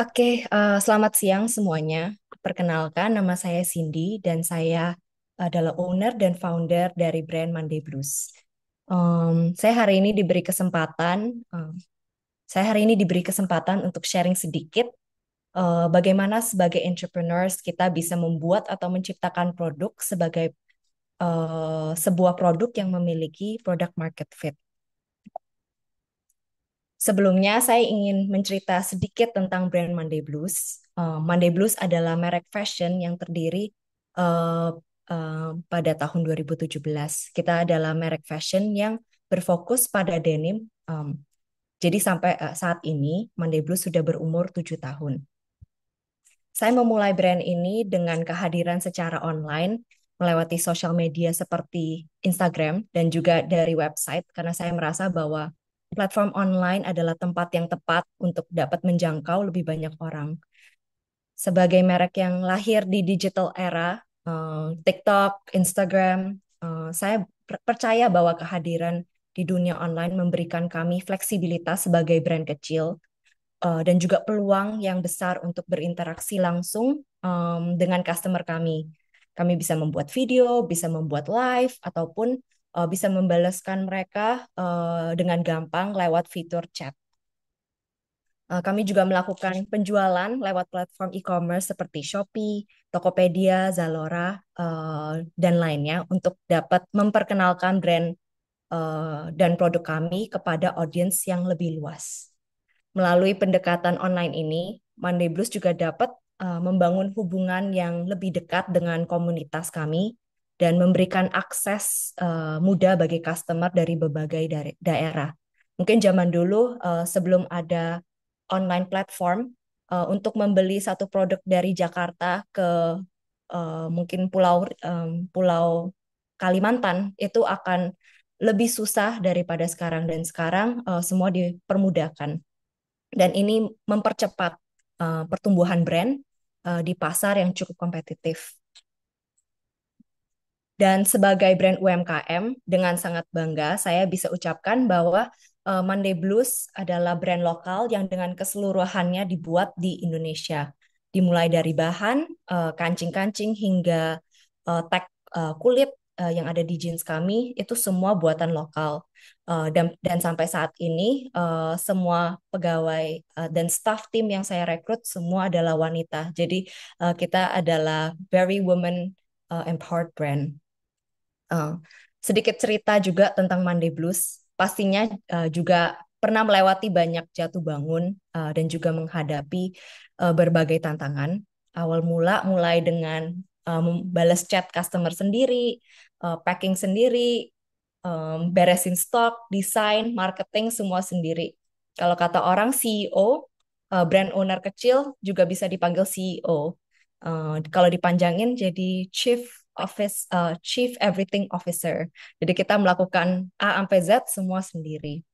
Oke, uh, selamat siang semuanya. Perkenalkan, nama saya Cindy dan saya adalah owner dan founder dari brand Monday Blues. Um, saya hari ini diberi kesempatan, um, saya hari ini diberi kesempatan untuk sharing sedikit uh, bagaimana sebagai entrepreneurs kita bisa membuat atau menciptakan produk sebagai uh, sebuah produk yang memiliki product market fit. Sebelumnya, saya ingin mencerita sedikit tentang brand Monday Blues. Uh, Monday Blues adalah merek fashion yang terdiri uh, uh, pada tahun 2017. Kita adalah merek fashion yang berfokus pada denim. Um, jadi sampai uh, saat ini, Monday Blues sudah berumur 7 tahun. Saya memulai brand ini dengan kehadiran secara online melewati sosial media seperti Instagram dan juga dari website karena saya merasa bahwa platform online adalah tempat yang tepat untuk dapat menjangkau lebih banyak orang. Sebagai merek yang lahir di digital era, uh, TikTok, Instagram, uh, saya percaya bahwa kehadiran di dunia online memberikan kami fleksibilitas sebagai brand kecil uh, dan juga peluang yang besar untuk berinteraksi langsung um, dengan customer kami. Kami bisa membuat video, bisa membuat live, ataupun uh, bisa membalaskan mereka uh, dengan gampang lewat fitur chat. Uh, kami juga melakukan penjualan lewat platform e-commerce seperti Shopee, Tokopedia, Zalora, uh, dan lainnya untuk dapat memperkenalkan brand uh, dan produk kami kepada audiens yang lebih luas. Melalui pendekatan online ini, Monday Blues juga dapat uh, membangun hubungan yang lebih dekat dengan komunitas kami dan memberikan akses uh, mudah bagi customer dari berbagai daerah. Mungkin zaman dulu uh, sebelum ada online platform uh, untuk membeli satu produk dari Jakarta ke uh, mungkin pulau um, pulau Kalimantan itu akan lebih susah daripada sekarang dan sekarang uh, semua dipermudahkan. Dan ini mempercepat uh, pertumbuhan brand uh, di pasar yang cukup kompetitif. Dan sebagai brand UMKM, dengan sangat bangga saya bisa ucapkan bahwa uh, Monday Blues adalah brand lokal yang dengan keseluruhannya dibuat di Indonesia. Dimulai dari bahan, kancing eh, kancing-kancing, hingga uh, tag uh, kulit uh, yang ada di jeans kami, itu semua buatan lokal. Uh, dan, dan sampai saat ini, uh, semua pegawai uh, dan staff tim yang saya rekrut semua adalah wanita. Jadi uh, kita adalah very woman uh, empowered brand. Eh, sedikit cerita juga tentang Monday Blues. Pastinya uh, juga pernah melewati banyak jatuh bangun uh, dan juga menghadapi uh, berbagai tantangan. Awal mula mulai dengan uh, membalas chat customer sendiri, uh, packing sendiri, um, beresin stok, desain, marketing semua sendiri. Kalau kata orang CEO, uh, brand owner kecil juga bisa dipanggil CEO. Uh, kalau dipanjangin jadi Chief Office uh, Chief Everything Officer. Jadi kita melakukan A sampai Z semua sendiri.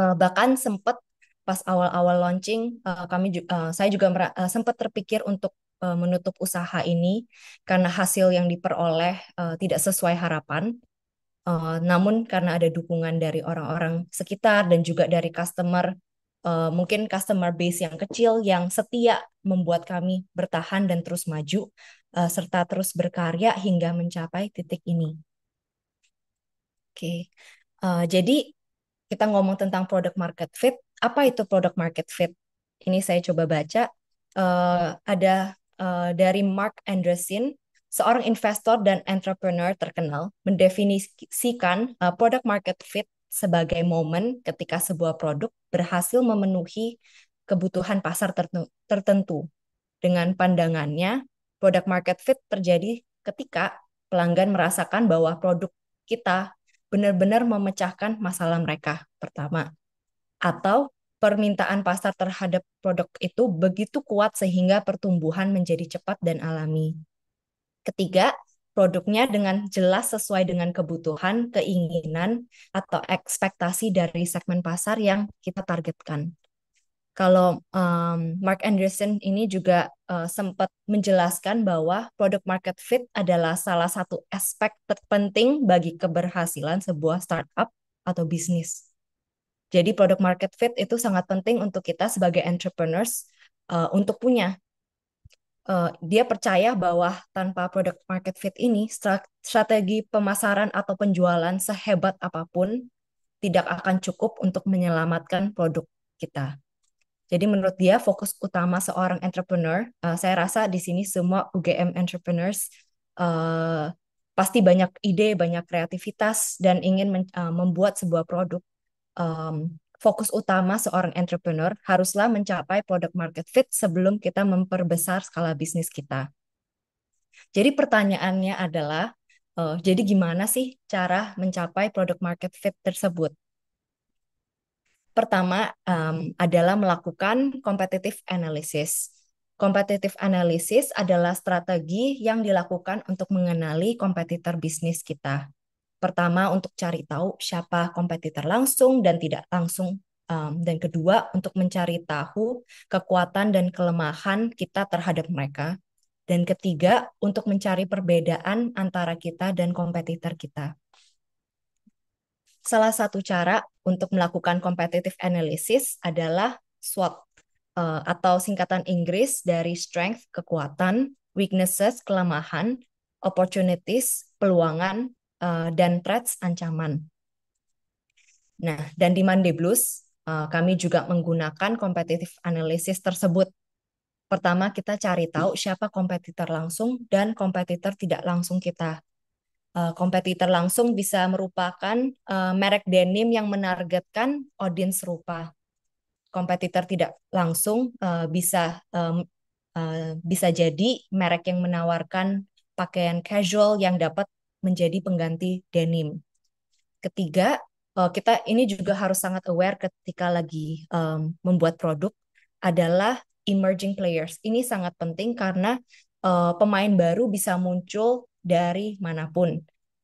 Uh, bahkan sempat pas awal-awal launching uh, kami uh, saya juga uh, sempat terpikir untuk uh, menutup usaha ini karena hasil yang diperoleh uh, tidak sesuai harapan. Uh, namun karena ada dukungan dari orang-orang sekitar dan juga dari customer uh, mungkin customer base yang kecil yang setia membuat kami bertahan dan terus maju Eh, serta terus berkarya hingga mencapai titik ini. Oke, okay. uh, eh, jadi kita ngomong tentang product market fit. Apa itu product market fit? Ini saya coba baca. Uh, ada uh, dari Mark Anderson, seorang investor dan entrepreneur terkenal, mendefinisikan uh, product market fit sebagai momen ketika sebuah produk berhasil memenuhi kebutuhan pasar tertentu dengan pandangannya product market fit terjadi ketika pelanggan merasakan bahwa produk kita benar-benar memecahkan masalah mereka pertama atau permintaan pasar terhadap produk itu begitu kuat sehingga pertumbuhan menjadi cepat dan alami. Ketiga, produknya dengan jelas sesuai dengan kebutuhan, keinginan, atau ekspektasi dari segmen pasar yang kita targetkan kalau um, Mark Anderson ini juga uh, sempat menjelaskan bahwa product market fit adalah salah satu aspek terpenting bagi keberhasilan sebuah startup atau bisnis. Jadi product market fit itu sangat penting untuk kita sebagai entrepreneurs uh, untuk punya. Uh, dia percaya bahwa tanpa product market fit ini strategi pemasaran atau penjualan sehebat apapun tidak akan cukup untuk menyelamatkan produk kita jadi menurut dia fokus utama seorang entrepreneur, uh, saya rasa di sini semua UGM entrepreneurs uh, pasti banyak ide, banyak kreativitas dan ingin men, uh, membuat sebuah produk. Um, fokus utama seorang entrepreneur haruslah mencapai product market fit sebelum kita memperbesar skala bisnis kita. Jadi pertanyaannya adalah, uh, jadi gimana sih cara mencapai product market fit tersebut? Pertama um, adalah melakukan competitive analysis. Competitive analysis adalah strategi yang dilakukan untuk mengenali kompetitor bisnis kita. Pertama, untuk cari tahu siapa kompetitor langsung dan tidak langsung, um, dan kedua, untuk mencari tahu kekuatan dan kelemahan kita terhadap mereka, dan ketiga, untuk mencari perbedaan antara kita dan kompetitor kita. Salah satu cara untuk melakukan competitive analysis adalah SWOT eh, atau singkatan Inggris dari strength, kekuatan, weaknesses, kelemahan, opportunities, peluangan, eh, dan threats, ancaman. Nah, dan di Monday Blues, eh, kami juga menggunakan competitive analysis tersebut. Pertama, kita cari tahu siapa kompetitor langsung dan kompetitor tidak langsung kita uh, kompetitor langsung bisa merupakan uh, merek denim yang menargetkan audiens serupa. Kompetitor tidak langsung uh, bisa um, uh, bisa jadi merek yang menawarkan pakaian casual yang dapat menjadi pengganti denim. Ketiga, uh, kita ini juga harus sangat aware ketika lagi um, membuat produk adalah emerging players. Ini sangat penting karena uh, pemain baru bisa muncul dari manapun.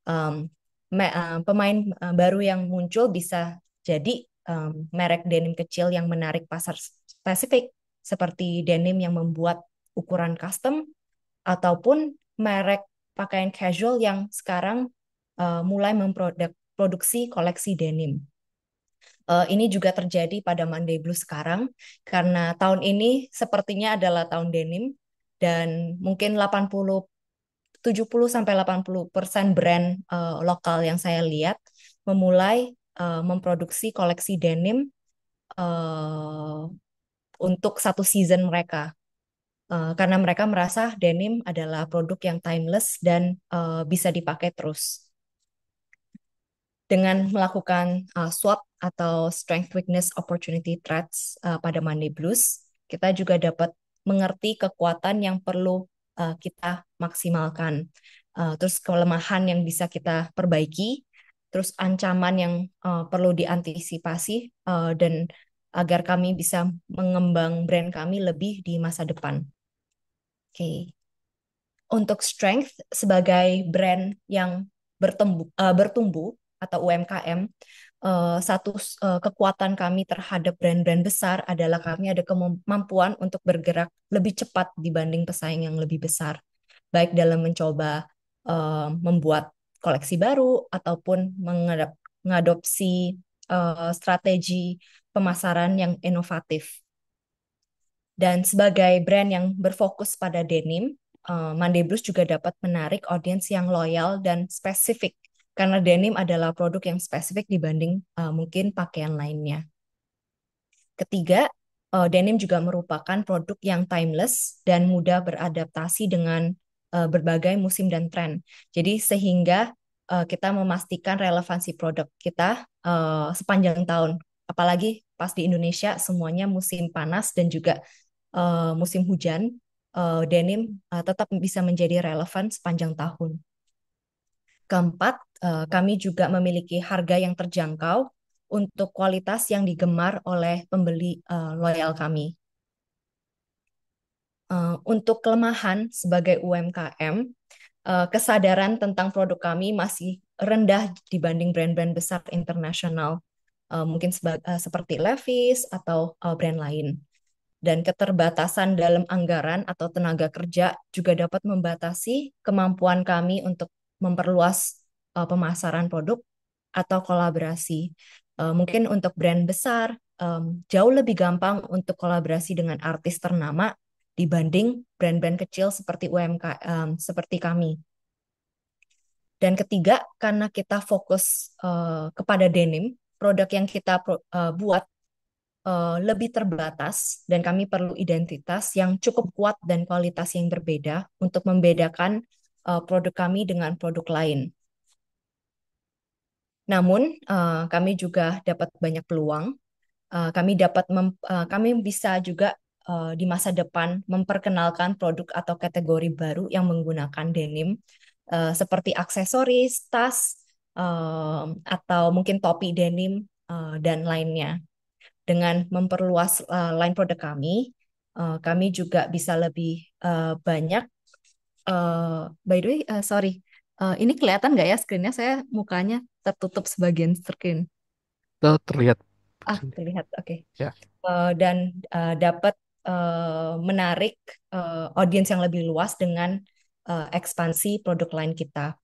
Um, uh, pemain uh, baru yang muncul bisa jadi um, merek denim kecil yang menarik pasar spesifik seperti denim yang membuat ukuran custom ataupun merek pakaian casual yang sekarang uh, mulai memproduksi koleksi denim. Uh, ini juga terjadi pada Monday Blue sekarang karena tahun ini sepertinya adalah tahun denim dan mungkin 80 70 sampai 80% brand uh, lokal yang saya lihat memulai uh, memproduksi koleksi denim uh, untuk satu season mereka. Uh, karena mereka merasa denim adalah produk yang timeless dan uh, bisa dipakai terus. Dengan melakukan uh, SWOT atau Strength Weakness Opportunity Threats uh, pada Monday Blues, kita juga dapat mengerti kekuatan yang perlu uh, kita maksimalkan. Uh, terus kelemahan yang bisa kita perbaiki, terus ancaman yang uh, perlu diantisipasi uh, dan agar kami bisa mengembang brand kami lebih di masa depan. Oke. Okay. Untuk strength sebagai brand yang bertumbuh uh, bertumbuh atau UMKM, uh, satu uh, kekuatan kami terhadap brand-brand besar adalah kami ada kemampuan untuk bergerak lebih cepat dibanding pesaing yang lebih besar baik dalam mencoba uh, membuat koleksi baru ataupun mengadopsi uh, strategi pemasaran yang inovatif. Dan sebagai brand yang berfokus pada denim, uh, Monday juga dapat menarik audiens yang loyal dan spesifik karena denim adalah produk yang spesifik dibanding uh, mungkin pakaian lainnya. Ketiga, uh, denim juga merupakan produk yang timeless dan mudah beradaptasi dengan uh, berbagai musim dan tren. Jadi sehingga uh, kita memastikan relevansi produk kita uh, sepanjang tahun. Apalagi pas di Indonesia semuanya musim panas dan juga uh, musim hujan, uh, denim uh, tetap bisa menjadi relevan sepanjang tahun. Keempat, uh, kami juga memiliki harga yang terjangkau untuk kualitas yang digemar oleh pembeli uh, loyal kami uh, untuk kelemahan sebagai UMKM, uh, eh, kesadaran tentang produk kami masih rendah dibanding brand-brand besar internasional, uh, mungkin uh, seperti Levi's atau uh, brand lain. Dan keterbatasan dalam anggaran atau tenaga kerja juga dapat membatasi kemampuan kami untuk memperluas uh, pemasaran produk atau kolaborasi. Uh, mungkin untuk brand besar um, jauh lebih gampang untuk kolaborasi dengan artis ternama dibanding brand-brand kecil seperti UMKM seperti kami. Dan ketiga, karena kita fokus uh, kepada denim, produk yang kita pro, uh, buat uh, lebih terbatas dan kami perlu identitas yang cukup kuat dan kualitas yang berbeda untuk membedakan uh, produk kami dengan produk lain. Namun, uh, kami juga dapat banyak peluang. Uh, kami dapat uh, kami bisa juga uh, di masa depan memperkenalkan produk atau kategori baru yang menggunakan denim uh, seperti aksesoris, tas, uh, atau mungkin topi denim uh, dan lainnya. Dengan memperluas uh, line produk kami, uh, kami juga bisa lebih uh, banyak. Uh, by the way, uh, sorry, uh, ini kelihatan nggak ya screennya? Saya mukanya tertutup sebagian screen. terlihat. Ah, terlihat. Oke. Okay. Ya. Yeah. Uh, dan uh, dapat Eh, menarik uh, audiens yang lebih luas dengan uh, ekspansi produk lain kita.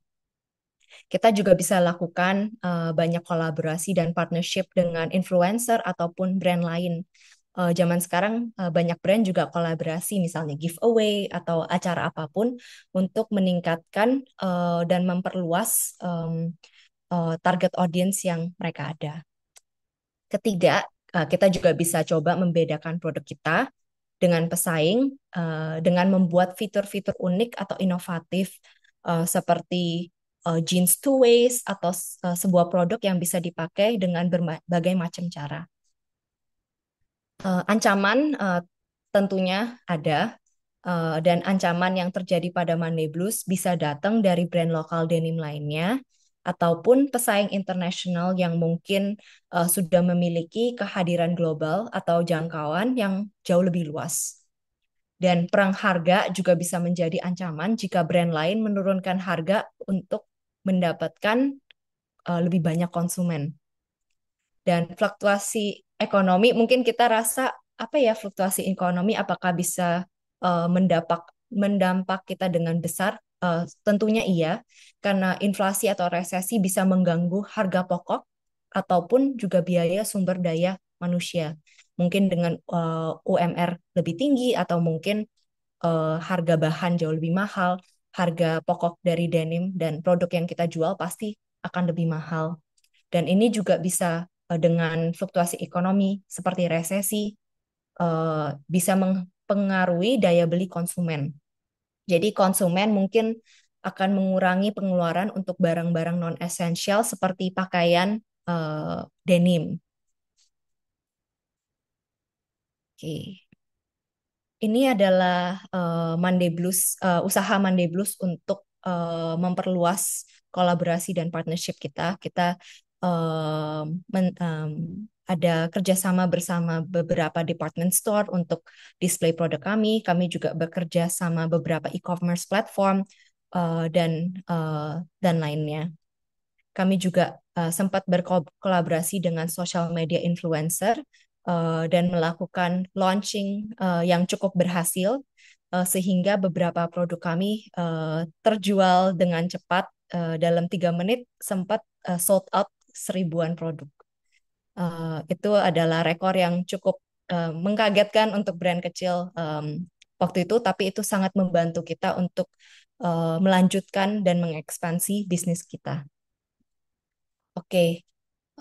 Kita juga bisa lakukan uh, banyak kolaborasi dan partnership dengan influencer ataupun brand lain. Uh, zaman sekarang uh, banyak brand juga kolaborasi misalnya giveaway atau acara apapun untuk meningkatkan uh, dan memperluas um, uh, target audience yang mereka ada. Ketiga, uh, kita juga bisa coba membedakan produk kita dengan pesaing uh, dengan membuat fitur-fitur unik atau inovatif uh, seperti uh, jeans two ways atau uh, sebuah produk yang bisa dipakai dengan berbagai macam cara. Uh, ancaman uh, tentunya ada uh, dan ancaman yang terjadi pada Monday Blues bisa datang dari brand lokal denim lainnya ataupun pesaing internasional yang mungkin uh, sudah memiliki kehadiran global atau jangkauan yang jauh lebih luas. Dan perang harga juga bisa menjadi ancaman jika brand lain menurunkan harga untuk mendapatkan uh, lebih banyak konsumen. Dan fluktuasi ekonomi mungkin kita rasa apa ya fluktuasi ekonomi apakah bisa uh, mendapak mendampak kita dengan besar Uh, tentunya iya, karena inflasi atau resesi bisa mengganggu harga pokok ataupun juga biaya sumber daya manusia. Mungkin dengan uh, eh, UMR lebih tinggi atau mungkin uh, harga bahan jauh lebih mahal, harga pokok dari denim dan produk yang kita jual pasti akan lebih mahal. Dan ini juga bisa uh, dengan fluktuasi ekonomi seperti resesi uh, bisa mempengaruhi daya beli konsumen. Jadi konsumen mungkin akan mengurangi pengeluaran untuk barang-barang non-esensial seperti pakaian uh, denim. Oke. Ini adalah uh, Monday Blues, uh, usaha Monday Blues untuk uh, memperluas kolaborasi dan partnership kita. Kita uh, men, um, ada kerjasama bersama beberapa department store untuk display produk kami. Kami juga bekerja sama beberapa e-commerce platform uh, dan uh, dan lainnya. Kami juga uh, sempat berkolaborasi dengan social media influencer uh, dan melakukan launching uh, yang cukup berhasil uh, sehingga beberapa produk kami uh, terjual dengan cepat uh, dalam tiga menit sempat uh, sold out seribuan produk uh, itu adalah rekor yang cukup uh, mengkagetkan untuk brand kecil um, waktu itu, tapi itu sangat membantu kita untuk uh, melanjutkan dan mengekspansi bisnis kita. Oke, okay.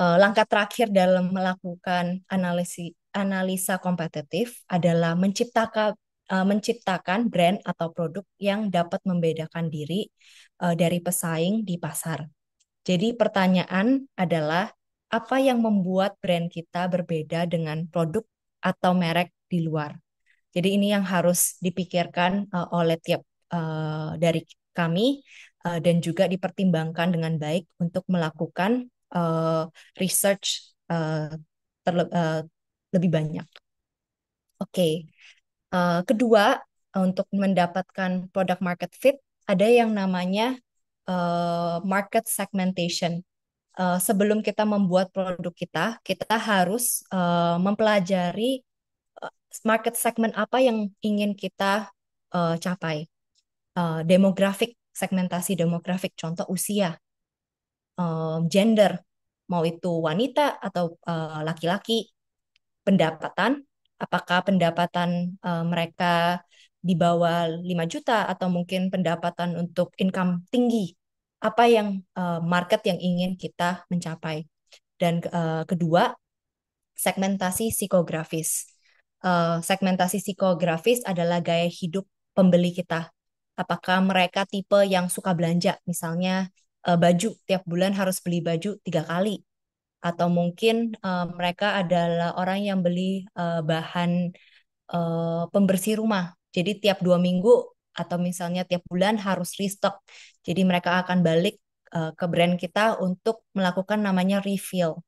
uh, langkah terakhir dalam melakukan analisi analisa kompetitif adalah menciptakan menciptakan brand atau produk yang dapat membedakan diri dari pesaing di pasar. Jadi pertanyaan adalah apa yang membuat brand kita berbeda dengan produk atau merek di luar. Jadi ini yang harus dipikirkan uh, oleh tiap uh, dari kami uh, dan juga dipertimbangkan dengan baik untuk melakukan uh, research uh, uh, lebih banyak. Oke, okay. uh, kedua untuk mendapatkan product market fit ada yang namanya uh, market segmentation uh, sebelum kita membuat produk kita, kita harus uh, mempelajari uh, market segment apa yang ingin kita uh, capai. Uh, demografik, segmentasi demografik, contoh usia, uh, gender, mau itu wanita atau laki laki-laki, pendapatan, apakah pendapatan uh, mereka di bawah 5 juta atau mungkin pendapatan untuk income tinggi apa yang uh, market yang ingin kita mencapai. Dan uh, kedua, segmentasi psikografis. Uh, segmentasi psikografis adalah gaya hidup pembeli kita. Apakah mereka tipe yang suka belanja, misalnya uh, baju tiap bulan harus beli baju tiga kali, atau mungkin uh, mereka adalah orang yang beli uh, bahan uh, pembersih rumah. Jadi tiap dua minggu atau misalnya tiap bulan harus restock. Jadi mereka akan balik uh, ke brand kita untuk melakukan namanya refill.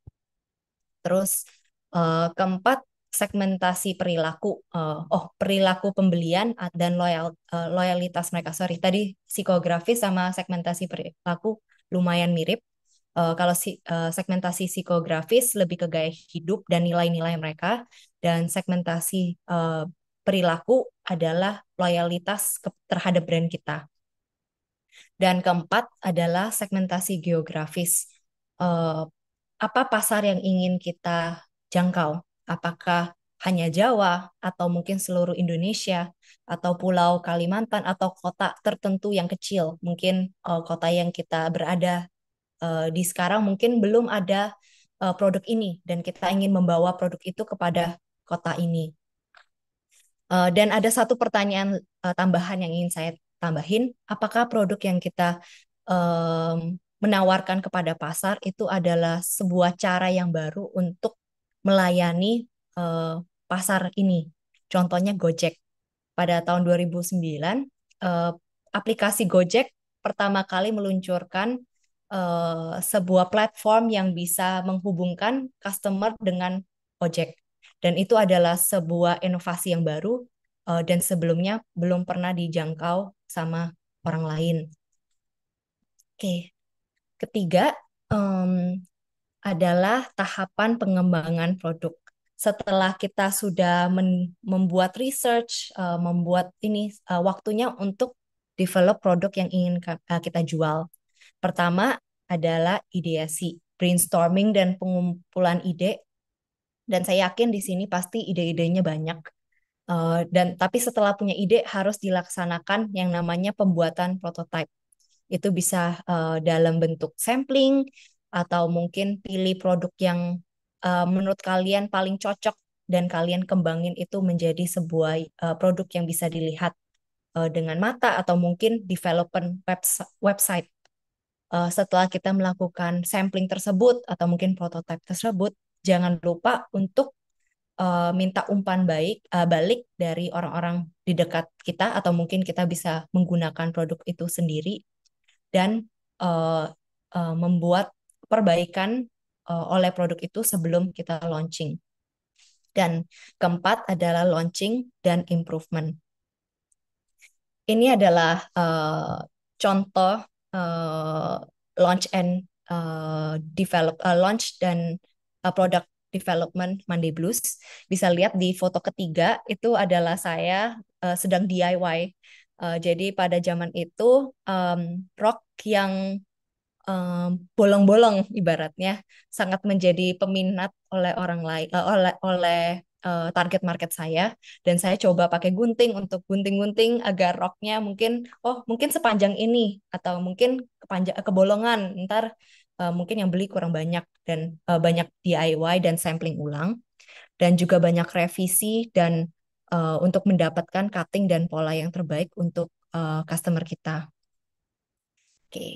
Terus uh, keempat segmentasi perilaku uh, oh perilaku pembelian dan loyal uh, loyalitas mereka sorry tadi psikografis sama segmentasi perilaku lumayan mirip uh, kalau si, uh, segmentasi psikografis lebih ke gaya hidup dan nilai-nilai mereka dan segmentasi uh, perilaku adalah loyalitas terhadap brand kita. Dan keempat adalah segmentasi geografis. Eh, apa pasar yang ingin kita jangkau? Apakah hanya Jawa atau mungkin seluruh Indonesia atau pulau Kalimantan atau kota tertentu yang kecil mungkin eh, kota yang kita berada eh, di sekarang mungkin belum ada produk ini dan kita ingin membawa produk itu kepada kota ini Uh, dan ada satu pertanyaan uh, tambahan yang ingin saya tambahin, apakah produk yang kita um, menawarkan kepada pasar itu adalah sebuah cara yang baru untuk melayani uh, pasar ini. Contohnya Gojek. Pada tahun 2009, uh, aplikasi Gojek pertama kali meluncurkan uh, sebuah platform yang bisa menghubungkan customer dengan ojek. Dan itu adalah sebuah inovasi yang baru uh, dan sebelumnya belum pernah dijangkau sama orang lain. Oke, okay. ketiga um, adalah tahapan pengembangan produk. Setelah kita sudah membuat research, uh, membuat ini uh, waktunya untuk develop produk yang ingin kita jual. Pertama adalah ideasi, brainstorming dan pengumpulan ide dan saya yakin di sini pasti ide-idenya banyak. Uh, dan tapi setelah punya ide harus dilaksanakan yang namanya pembuatan prototipe. Itu bisa uh, dalam bentuk sampling atau mungkin pilih produk yang uh, menurut kalian paling cocok dan kalian kembangin itu menjadi sebuah uh, produk yang bisa dilihat uh, dengan mata atau mungkin development website. Uh, setelah kita melakukan sampling tersebut atau mungkin prototipe tersebut, jangan lupa untuk uh, minta umpan baik uh, balik dari orang-orang di dekat kita atau mungkin kita bisa menggunakan produk itu sendiri dan uh, uh, membuat perbaikan uh, oleh produk itu sebelum kita launching. Dan keempat adalah launching dan improvement. Ini adalah uh, contoh uh, launch and uh, develop uh, launch dan uh, product development Monday Blues. Bisa lihat di foto ketiga itu adalah saya uh, sedang DIY. Uh, jadi pada zaman itu um, rock yang bolong um, bolong-bolong ibaratnya sangat menjadi peminat oleh orang lain uh, oleh oleh uh, target market saya dan saya coba pakai gunting untuk gunting-gunting agar roknya mungkin oh mungkin sepanjang ini atau mungkin kepanjang kebolongan ntar uh, mungkin yang beli kurang banyak dan uh, banyak DIY dan sampling ulang dan juga banyak revisi dan uh, untuk mendapatkan cutting dan pola yang terbaik untuk uh, customer kita. Oke. Okay.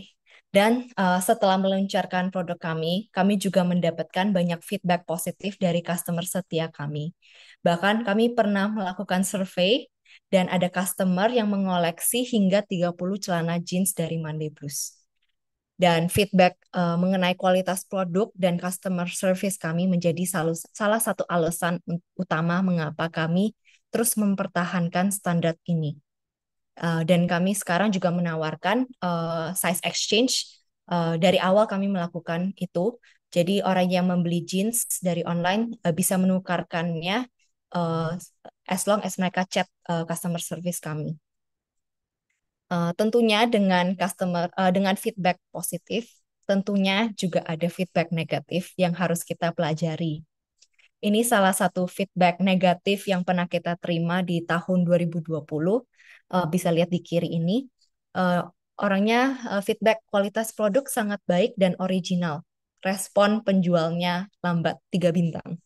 Dan uh, setelah meluncurkan produk kami, kami juga mendapatkan banyak feedback positif dari customer setia kami. Bahkan kami pernah melakukan survei dan ada customer yang mengoleksi hingga 30 celana jeans dari Monday Plus dan feedback uh, mengenai kualitas produk dan customer service kami menjadi salah satu alasan utama mengapa kami terus mempertahankan standar ini. Uh, dan kami sekarang juga menawarkan uh, size exchange. Uh, dari awal kami melakukan itu. Jadi orang yang membeli jeans dari online uh, bisa menukarkannya uh, as long as mereka chat uh, customer service kami. Uh, tentunya dengan customer uh, dengan feedback positif, tentunya juga ada feedback negatif yang harus kita pelajari. Ini salah satu feedback negatif yang pernah kita terima di tahun 2020. Uh, eh, bisa lihat di kiri ini. Uh, orangnya uh, feedback kualitas produk sangat baik dan original. Respon penjualnya lambat, tiga bintang.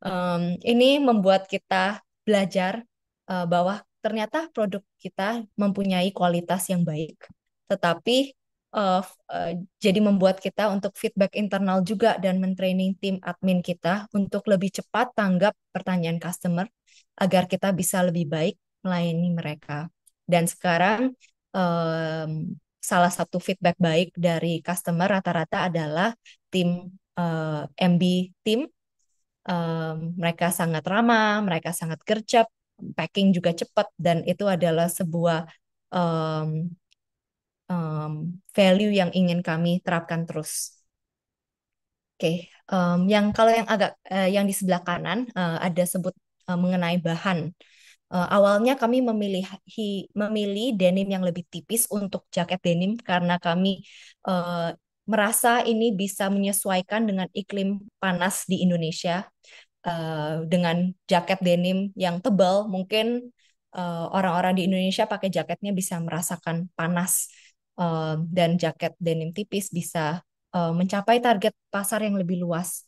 Um, ini membuat kita belajar uh, bahwa ternyata produk kita mempunyai kualitas yang baik, tetapi uh, uh, jadi membuat kita untuk feedback internal juga dan mentraining tim admin kita untuk lebih cepat tanggap pertanyaan customer agar kita bisa lebih baik melayani mereka. Dan sekarang um, salah satu feedback baik dari customer rata-rata adalah tim uh, eh, MB tim um, mereka sangat ramah, mereka sangat gercep, packing juga cepat dan itu adalah sebuah um, um, value yang ingin kami terapkan terus. Oke, okay. um, yang kalau yang agak uh, yang di sebelah kanan uh, ada sebut uh, mengenai bahan. Uh, awalnya kami memilih memilih denim yang lebih tipis untuk jaket denim karena kami uh, merasa ini bisa menyesuaikan dengan iklim panas di Indonesia uh, dengan jaket denim yang tebal mungkin eh, orang-orang uh, di Indonesia pakai jaketnya bisa merasakan panas uh, dan jaket denim tipis bisa uh, mencapai target pasar yang lebih luas.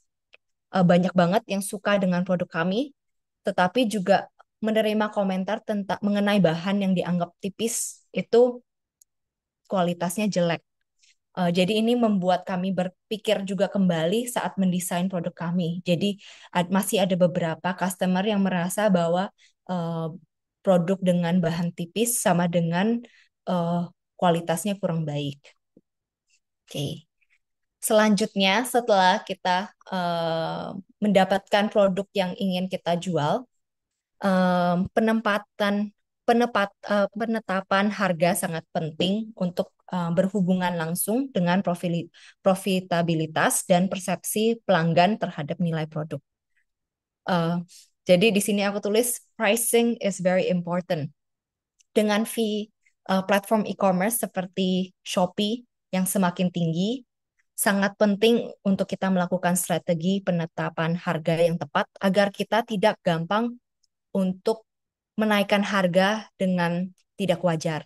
Uh, banyak banget yang suka dengan produk kami, tetapi juga menerima komentar tentang mengenai bahan yang dianggap tipis itu kualitasnya jelek. Uh, jadi ini membuat kami berpikir juga kembali saat mendesain produk kami. Jadi ad, masih ada beberapa customer yang merasa bahwa uh, produk dengan bahan tipis sama dengan uh, kualitasnya kurang baik. Oke. Okay. Selanjutnya setelah kita uh, mendapatkan produk yang ingin kita jual, um, penempatan penepat, uh, penetapan harga sangat penting untuk uh, berhubungan langsung dengan profili, profitabilitas dan persepsi pelanggan terhadap nilai produk. Uh, jadi di sini aku tulis pricing is very important. Dengan fee uh, platform e-commerce seperti Shopee yang semakin tinggi, sangat penting untuk kita melakukan strategi penetapan harga yang tepat agar kita tidak gampang untuk menaikkan harga dengan tidak wajar.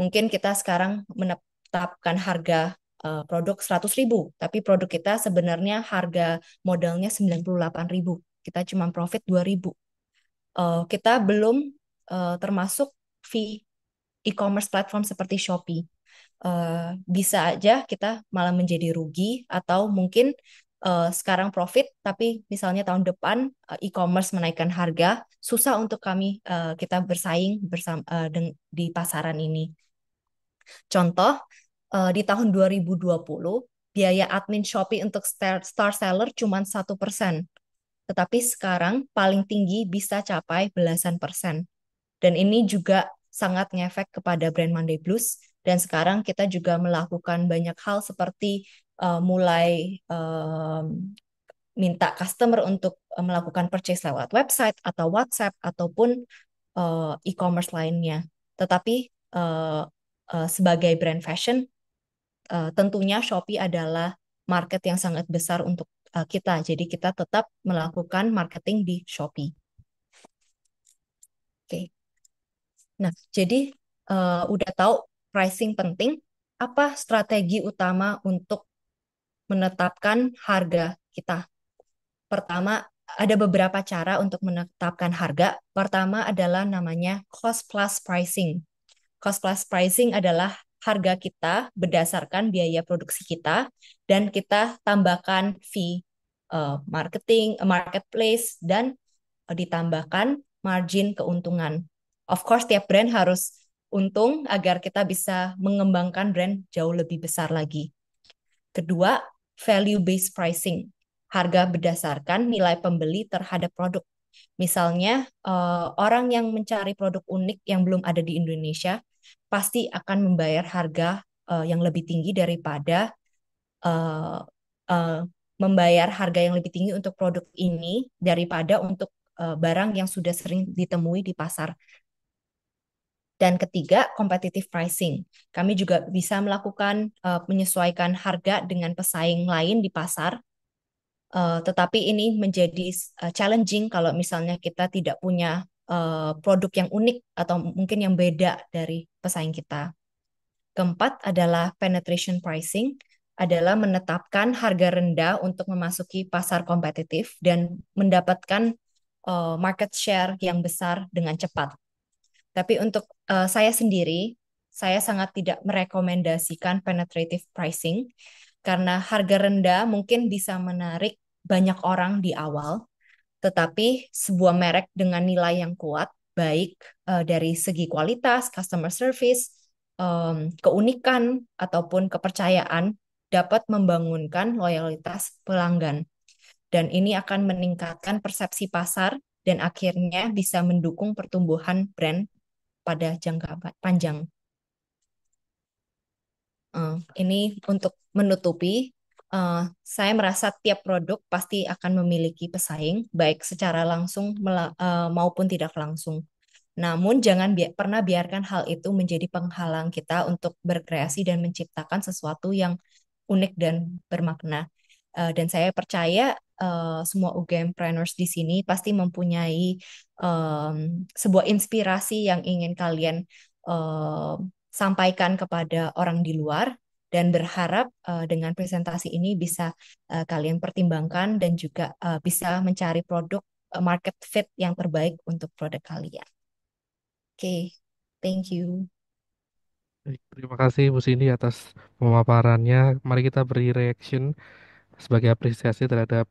Mungkin kita sekarang menetapkan harga uh, produk 100.000, tapi produk kita sebenarnya harga modalnya 98.000. Kita cuma profit 2.000. Uh, eh, kita belum eh, termasuk fee e-commerce platform seperti Shopee. Uh, bisa aja kita malah menjadi rugi atau mungkin uh, sekarang profit, tapi misalnya tahun depan uh, e-commerce menaikkan harga, susah untuk kami uh, kita bersaing bersama uh, di pasaran ini. Contoh, uh, di tahun 2020 biaya admin Shopee untuk star, star seller cuma satu persen, tetapi sekarang paling tinggi bisa capai belasan persen. Dan ini juga sangat ngefek kepada brand Monday Blues dan sekarang kita juga melakukan banyak hal seperti uh, mulai um, minta customer untuk eh, melakukan purchase lewat website atau WhatsApp ataupun uh, e-commerce lainnya. Tetapi uh, uh, sebagai brand fashion, uh, tentunya Shopee adalah market yang sangat besar untuk uh, kita. Jadi kita tetap melakukan marketing di Shopee. Oke. Okay. Nah, jadi uh, udah tahu pricing penting. Apa strategi utama untuk menetapkan harga kita. Pertama, ada beberapa cara untuk menetapkan harga. Pertama adalah namanya cost plus pricing. Cost plus pricing adalah harga kita berdasarkan biaya produksi kita dan kita tambahkan fee uh, marketing, eh, marketplace dan uh, ditambahkan margin keuntungan. Of course tiap brand harus untung agar kita bisa mengembangkan brand jauh lebih besar lagi. Kedua, value based pricing, harga berdasarkan nilai pembeli terhadap produk. Misalnya, eh, orang yang mencari produk unik yang belum ada di Indonesia pasti akan membayar harga eh, yang lebih tinggi daripada eh, membayar harga yang lebih tinggi untuk produk ini daripada untuk barang yang sudah sering ditemui di pasar. Dan ketiga, competitive pricing. Kami juga bisa melakukan uh, menyesuaikan harga dengan pesaing lain di pasar. Uh, tetapi ini menjadi uh, challenging kalau misalnya kita tidak punya uh, produk yang unik atau mungkin yang beda dari pesaing kita. Keempat adalah penetration pricing adalah menetapkan harga rendah untuk memasuki pasar kompetitif dan mendapatkan uh, market share yang besar dengan cepat. Tapi untuk uh, saya sendiri, saya sangat tidak merekomendasikan penetrative pricing karena harga rendah mungkin bisa menarik banyak orang di awal, tetapi sebuah merek dengan nilai yang kuat, baik uh, dari segi kualitas, customer service, um, keunikan ataupun kepercayaan dapat membangunkan loyalitas pelanggan. Dan ini akan meningkatkan persepsi pasar dan akhirnya bisa mendukung pertumbuhan brand pada jangka panjang. Uh, ini untuk menutupi, uh, saya merasa tiap produk pasti akan memiliki pesaing, baik secara langsung uh, maupun tidak langsung. Namun jangan bi pernah biarkan hal itu menjadi penghalang kita untuk berkreasi dan menciptakan sesuatu yang unik dan bermakna. Uh, dan saya percaya uh, semua UGMpreneurs di sini pasti mempunyai um, sebuah inspirasi yang ingin kalian uh, sampaikan kepada orang di luar dan berharap uh, dengan presentasi ini bisa uh, kalian pertimbangkan dan juga uh, bisa mencari produk uh, market fit yang terbaik untuk produk kalian. Oke, okay. thank you. terima kasih Bu Cindy atas pemaparannya. Mari kita beri reaction sebagai apresiasi terhadap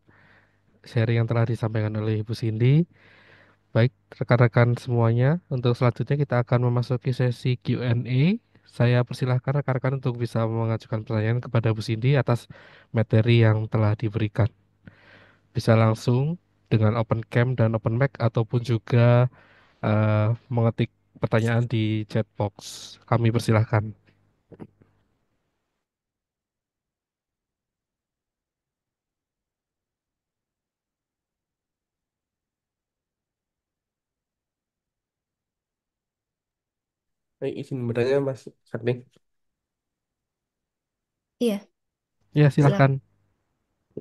sharing yang telah disampaikan oleh Ibu Cindy. Baik, rekan-rekan semuanya, untuk selanjutnya kita akan memasuki sesi Q&A. Saya persilahkan rekan-rekan untuk bisa mengajukan pertanyaan kepada Bu Cindy atas materi yang telah diberikan. Bisa langsung dengan open cam dan open mic ataupun juga uh, mengetik pertanyaan di chat box. Kami persilahkan. Eh, izin bertanya Mas Kartini. Iya, Ya, silakan. silakan.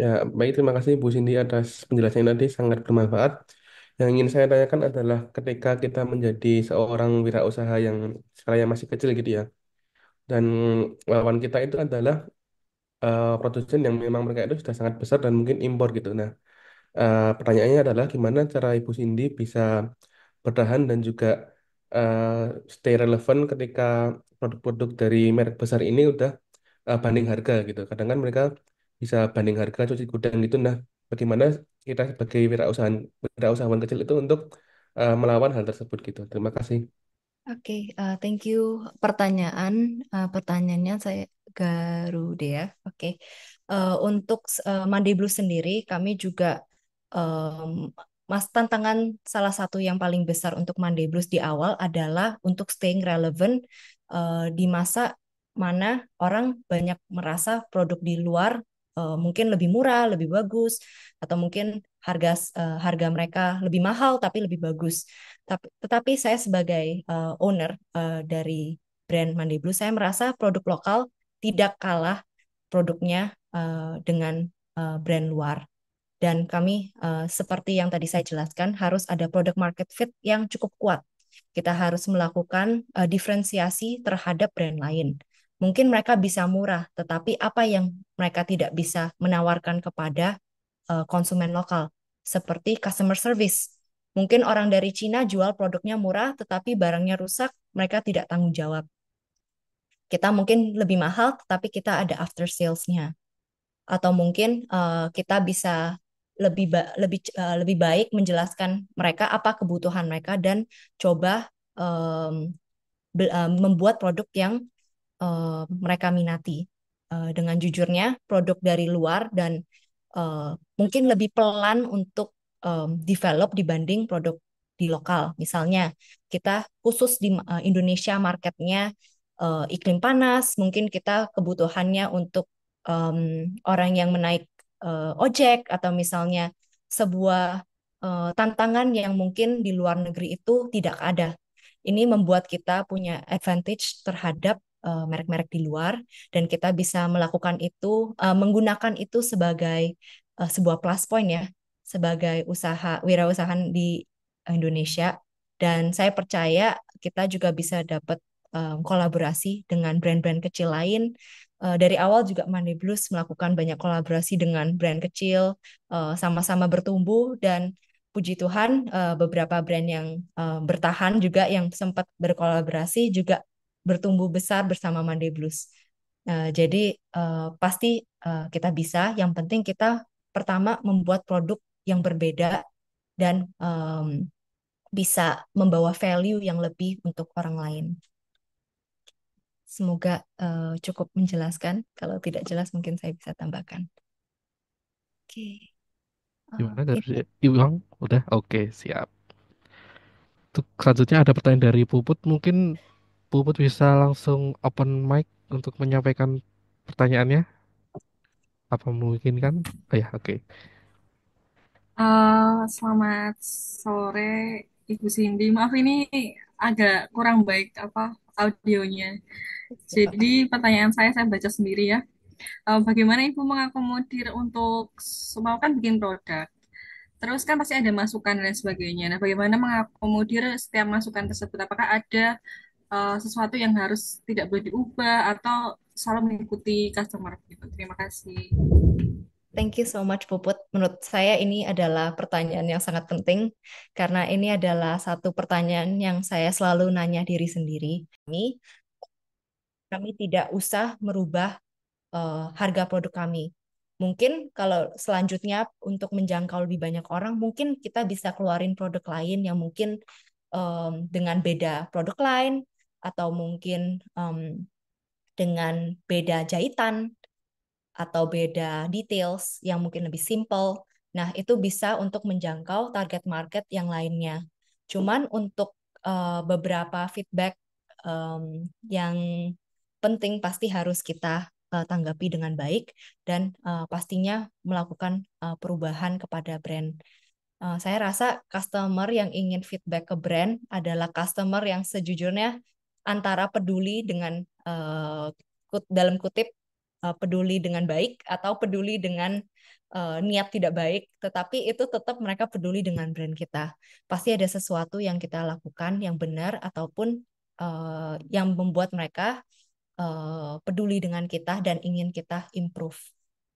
Ya, baik terima kasih Bu Cindy atas penjelasannya tadi sangat bermanfaat. Yang ingin saya tanyakan adalah ketika kita menjadi seorang wirausaha yang skalanya masih kecil gitu ya, dan lawan kita itu adalah uh, produsen yang memang mereka itu sudah sangat besar dan mungkin impor gitu. Nah, uh, pertanyaannya adalah gimana cara Ibu Cindy bisa bertahan dan juga uh, stay relevan ketika produk-produk dari merek besar ini udah uh, banding hmm. harga gitu. Kadang kan mereka bisa banding harga cuci gudang gitu. Nah, bagaimana kita sebagai wirausahawan, wirausahawan kecil itu untuk uh, melawan hal tersebut gitu. Terima kasih. Oke, okay, uh, thank you. Pertanyaan, uh, pertanyaannya saya Garuda ya. Oke, okay. uh, untuk uh, Mandi Blue sendiri, kami juga um, Mas, tantangan salah satu yang paling besar untuk Monday Blues di awal adalah untuk staying relevant uh, di masa mana orang banyak merasa produk di luar uh, mungkin lebih murah, lebih bagus, atau mungkin harga uh, harga mereka lebih mahal tapi lebih bagus. Tapi, tetapi saya sebagai uh, owner uh, dari brand Monday Blues, saya merasa produk lokal tidak kalah produknya uh, dengan uh, brand luar. Dan kami uh, seperti yang tadi saya jelaskan harus ada product market fit yang cukup kuat. Kita harus melakukan uh, diferensiasi terhadap brand lain. Mungkin mereka bisa murah, tetapi apa yang mereka tidak bisa menawarkan kepada uh, konsumen lokal seperti customer service. Mungkin orang dari Cina jual produknya murah tetapi barangnya rusak, mereka tidak tanggung jawab kita mungkin lebih mahal, tetapi kita ada after sales-nya. Atau mungkin uh, kita bisa lebih ba lebih uh, lebih baik menjelaskan mereka apa kebutuhan mereka dan coba um, uh, membuat produk yang uh, mereka minati uh, dengan jujurnya produk dari luar dan uh, mungkin lebih pelan untuk um, develop dibanding produk di lokal misalnya kita khusus di uh, Indonesia marketnya uh, iklim panas mungkin kita kebutuhannya untuk um, orang yang menaik uh, ojek atau misalnya sebuah uh, tantangan yang mungkin di luar negeri itu tidak ada. Ini membuat kita punya advantage terhadap merek eh, merek-merek di luar dan kita bisa melakukan itu uh, menggunakan itu sebagai uh, sebuah plus point ya sebagai usaha wirausahaan di Indonesia dan saya percaya kita juga bisa dapat um, kolaborasi dengan brand-brand kecil lain uh, dari awal juga Monday Blues melakukan banyak kolaborasi dengan brand kecil, sama eh, sama-sama bertumbuh dan puji Tuhan uh, beberapa brand yang uh, bertahan juga yang sempat berkolaborasi juga bertumbuh besar bersama Monday Blues. Uh, jadi uh, pasti uh, kita bisa. Yang penting kita pertama membuat produk yang berbeda dan um, bisa membawa value yang lebih untuk orang lain. Semoga uh, cukup menjelaskan. Kalau tidak jelas mungkin saya bisa tambahkan. Oke. Okay. Oh, Gimana dari Iwang? Udah? Oke, okay, siap. Untuk selanjutnya ada pertanyaan dari Puput. Mungkin Puput bisa langsung open mic untuk menyampaikan pertanyaannya. Apa memungkinkan? Oh ya, oke. Okay. Uh, eh, selamat sore Ibu Cindy. Maaf ini agak kurang baik apa audionya. Jadi pertanyaan saya saya baca sendiri ya. Eh, bagaimana ibu mengakomodir untuk mau kan bikin produk, terus kan pasti ada masukan dan sebagainya. Nah, bagaimana mengakomodir setiap masukan tersebut? Apakah ada uh, sesuatu yang harus tidak boleh diubah atau selalu mengikuti customer? Terima kasih. Thank you so much Puput. Menurut saya ini adalah pertanyaan yang sangat penting karena ini adalah satu pertanyaan yang saya selalu nanya diri sendiri. Kami kami tidak usah merubah uh, harga produk kami. Mungkin kalau selanjutnya untuk menjangkau lebih banyak orang, mungkin kita bisa keluarin produk lain yang mungkin um, dengan beda produk lain atau mungkin um, dengan beda jahitan atau beda details yang mungkin lebih simple. Nah, itu bisa untuk menjangkau target market yang lainnya. Cuman untuk uh, beberapa feedback um, yang penting pasti harus kita uh, tanggapi dengan baik dan uh, pastinya melakukan uh, perubahan kepada brand. Uh, saya rasa customer yang ingin feedback ke brand adalah customer yang sejujurnya antara peduli dengan uh, dalam kutip Eh, peduli dengan baik atau peduli dengan uh, niat tidak baik, tetapi itu tetap mereka peduli dengan brand kita. Pasti ada sesuatu yang kita lakukan yang benar ataupun uh, yang membuat mereka uh, peduli dengan kita dan ingin kita improve.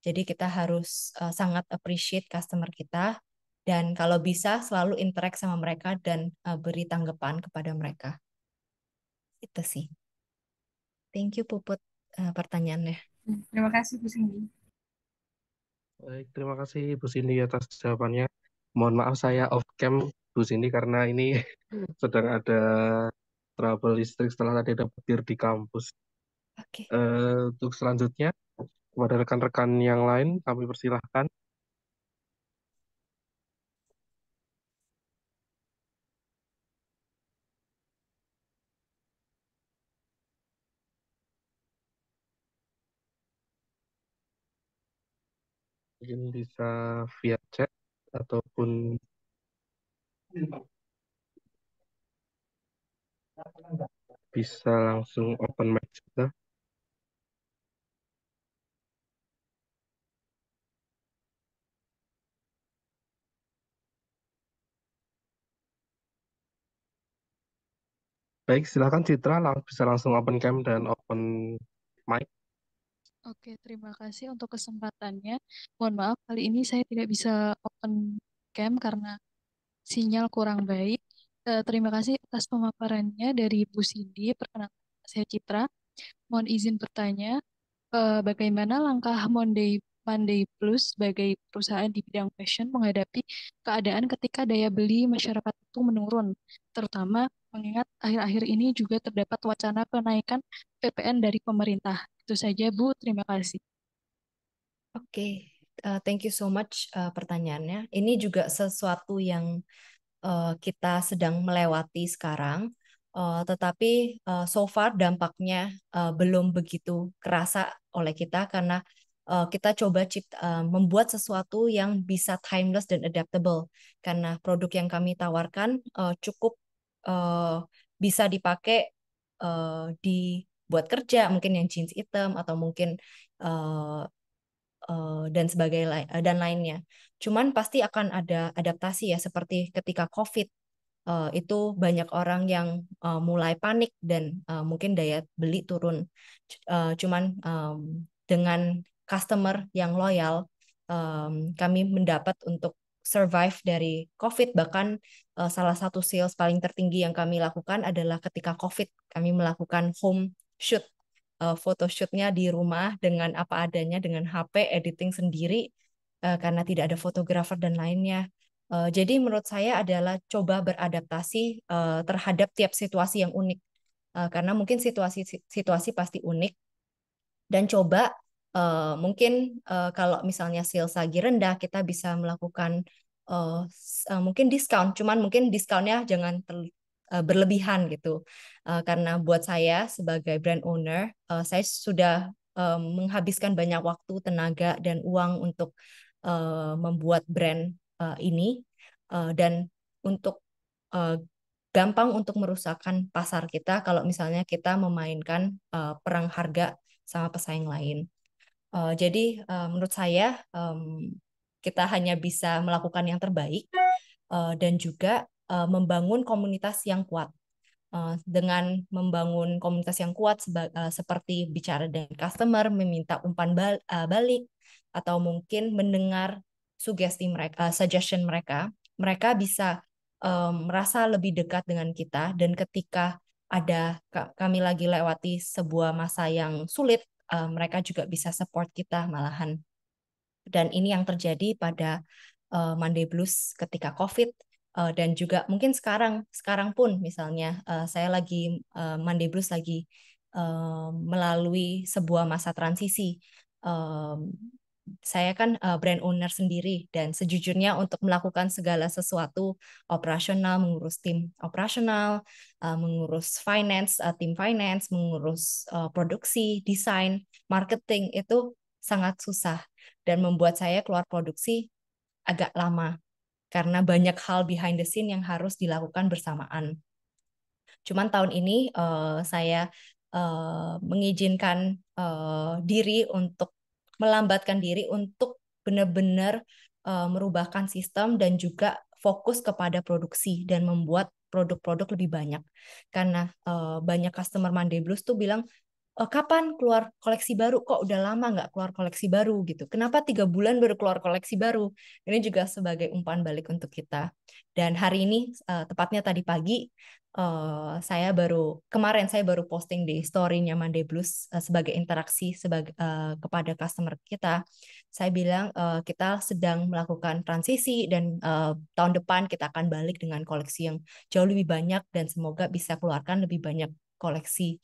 Jadi kita harus uh, sangat appreciate customer kita dan kalau bisa selalu interact sama mereka dan uh, beri tanggapan kepada mereka. Itu sih. Thank you Puput uh, pertanyaannya. Hmm, terima kasih Bu Cindy. Baik, terima kasih Bu Cindy atas jawabannya. Mohon maaf saya off cam Bu Cindy karena ini sedang ada trouble listrik setelah tadi ada petir di kampus. Oke. Okay. Uh, eh, untuk selanjutnya kepada rekan-rekan yang lain kami persilahkan. mungkin bisa via chat ataupun bisa langsung open mic juga. Baik, silakan Citra lang bisa langsung open cam dan open mic. Oke, terima kasih untuk kesempatannya. Mohon maaf, kali ini saya tidak bisa open cam karena sinyal kurang baik. Eh, terima kasih atas pemaparannya dari Bu Cindy. Perkenalkan, saya Citra. Mohon izin bertanya, eh, bagaimana langkah Monday Monday Plus sebagai perusahaan di bidang fashion menghadapi keadaan ketika daya beli masyarakat itu menurun, terutama mengingat akhir-akhir ini juga terdapat wacana kenaikan PPN dari pemerintah. Itu saja, Bu. Terima kasih. Oke, okay. uh, eh, thank you so much uh, pertanyaannya. Ini juga sesuatu yang uh, kita sedang melewati sekarang. Uh, tetapi uh, so far dampaknya uh, belum begitu kerasa oleh kita karena uh, kita coba cipta, uh, membuat sesuatu yang bisa timeless dan adaptable karena produk yang kami tawarkan uh, cukup uh, bisa dipakai uh, di buat kerja mungkin yang jeans hitam atau mungkin uh, uh, dan sebagai uh, dan lainnya cuman pasti akan ada adaptasi ya seperti ketika covid uh, itu banyak orang yang uh, mulai panik dan uh, mungkin daya beli turun C uh, cuman um, dengan customer yang loyal um, kami mendapat untuk survive dari COVID. Bahkan uh, salah satu sales paling tertinggi yang kami lakukan adalah ketika COVID. Kami melakukan home shoot, uh, eh, photoshootnya di rumah dengan apa adanya, dengan HP, editing sendiri uh, karena tidak ada fotografer dan lainnya. Uh, jadi menurut saya adalah coba beradaptasi uh, terhadap tiap situasi yang unik. Uh, karena mungkin situasi situasi pasti unik dan coba uh, mungkin uh, kalau misalnya sales lagi rendah kita bisa melakukan uh, uh, mungkin diskon cuman mungkin diskonnya jangan ter, uh, berlebihan gitu uh, karena buat saya sebagai brand owner uh, saya sudah uh, menghabiskan banyak waktu tenaga dan uang untuk uh, membuat brand uh, ini uh, dan untuk uh, gampang untuk merusakkan pasar kita kalau misalnya kita memainkan uh, perang harga sama pesaing lain. Uh, jadi uh, menurut saya um, kita hanya bisa melakukan yang terbaik uh, dan juga uh, membangun komunitas yang kuat. dengan membangun komunitas yang kuat seperti bicara dengan customer, meminta umpan balik, atau mungkin mendengar sugesti mereka, suggestion mereka, mereka bisa um, merasa lebih dekat dengan kita. Dan ketika ada kami lagi lewati sebuah masa yang sulit, uh, mereka juga bisa support kita malahan. Dan ini yang terjadi pada uh, Monday Blues ketika COVID uh, dan juga mungkin sekarang sekarang pun misalnya uh, saya lagi uh, Monday Blues lagi uh, melalui sebuah masa transisi. Uh, saya kan uh, brand owner sendiri dan sejujurnya untuk melakukan segala sesuatu operasional, mengurus tim operasional, uh, mengurus finance, uh, tim finance, mengurus uh, produksi, desain, marketing itu sangat susah dan membuat saya keluar produksi agak lama karena banyak hal behind the scene yang harus dilakukan bersamaan. Cuman tahun ini uh, saya uh, mengizinkan uh, diri untuk melambatkan diri untuk benar-benar uh, merubahkan sistem dan juga fokus kepada produksi dan membuat produk-produk lebih banyak. Karena uh, banyak customer Monday Blues tuh bilang Eh, kapan keluar koleksi baru? Kok udah lama nggak keluar koleksi baru gitu? Kenapa tiga bulan baru keluar koleksi baru? Ini juga sebagai umpan balik untuk kita. Dan hari ini uh, tepatnya tadi pagi uh, saya baru kemarin saya baru posting di storynya Monday Blues uh, sebagai interaksi sebagai uh, kepada customer kita. Saya bilang uh, kita sedang melakukan transisi dan uh, tahun depan kita akan balik dengan koleksi yang jauh lebih banyak dan semoga bisa keluarkan lebih banyak koleksi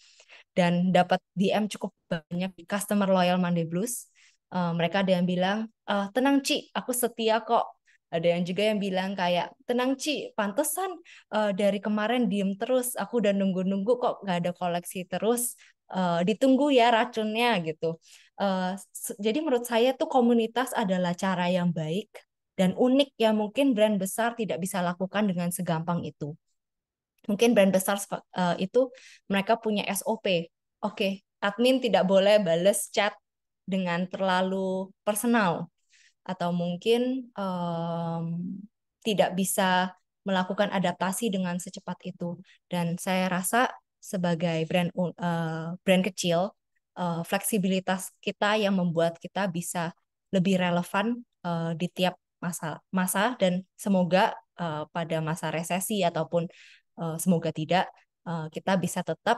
dan dapat DM cukup banyak di customer loyal Monday Blues. Uh, mereka ada yang bilang, uh, tenang Ci, aku setia kok. Ada yang juga yang bilang kayak, tenang Ci, pantesan uh, dari kemarin diem terus, aku udah nunggu-nunggu kok gak ada koleksi terus, uh, ditunggu ya racunnya gitu. Uh, jadi menurut saya tuh komunitas adalah cara yang baik dan unik yang mungkin brand besar tidak bisa lakukan dengan segampang itu mungkin brand besar uh, itu mereka punya SOP. Oke, okay, admin tidak boleh bales chat dengan terlalu personal atau mungkin um, tidak bisa melakukan adaptasi dengan secepat itu. Dan saya rasa sebagai brand uh, brand kecil, uh, fleksibilitas kita yang membuat kita bisa lebih relevan uh, di tiap masa masa dan semoga uh, pada masa resesi ataupun Eh, semoga tidak eh, kita bisa tetap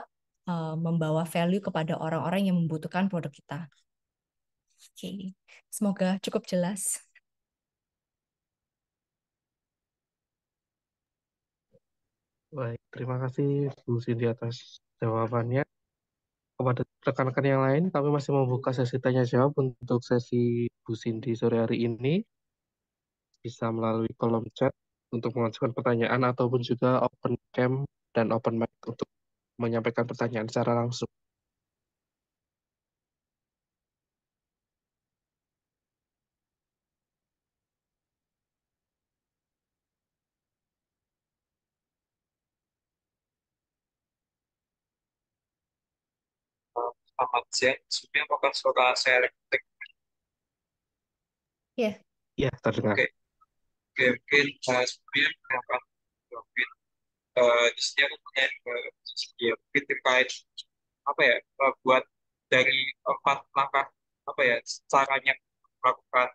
eh, membawa value kepada orang-orang yang membutuhkan produk kita. Oke, okay. semoga cukup jelas. Baik, terima kasih Bu Cindy atas jawabannya. Kepada rekan-rekan yang lain, kami masih membuka sesi tanya jawab untuk sesi Bu Cindy sore hari ini. Bisa melalui kolom chat untuk mengajukan pertanyaan ataupun juga open cam dan open mic untuk menyampaikan pertanyaan secara langsung. Selamat siang, Sumi, apakah suara saya elektrik? Ya. Yeah. Ya, yeah, terdengar. Okay mungkin uh, sebelumnya kenapa mungkin uh, disini aku punya uh, ya terkait apa ya uh, buat dari empat langkah apa ya caranya melakukan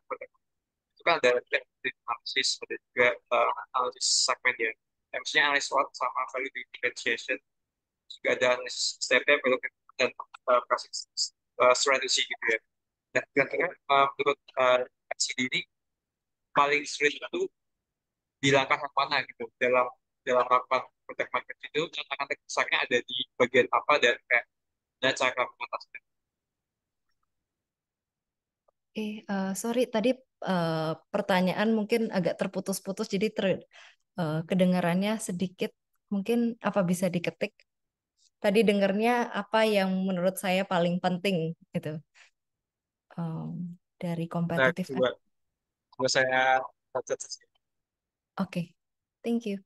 itu kan ada analisis ada juga uh, eh, analisis segmen ya maksudnya analisis what sama value differentiation juga ada analisis stepnya value dan uh, pricing strategi gitu ya dan kira-kira uh, menurut uh, CD ini paling sulit itu di langkah yang mana gitu dalam dalam rapat protek market itu tantangan terbesarnya ada di bagian apa dan kayak dan cara mengatasinya. Oke, eh, uh, sorry tadi uh, pertanyaan mungkin agak terputus-putus jadi ter, uh, kedengarannya sedikit mungkin apa bisa diketik? Tadi dengarnya apa yang menurut saya paling penting gitu um, dari kompetitif. Nah, Terus saya Oke, okay. thank you.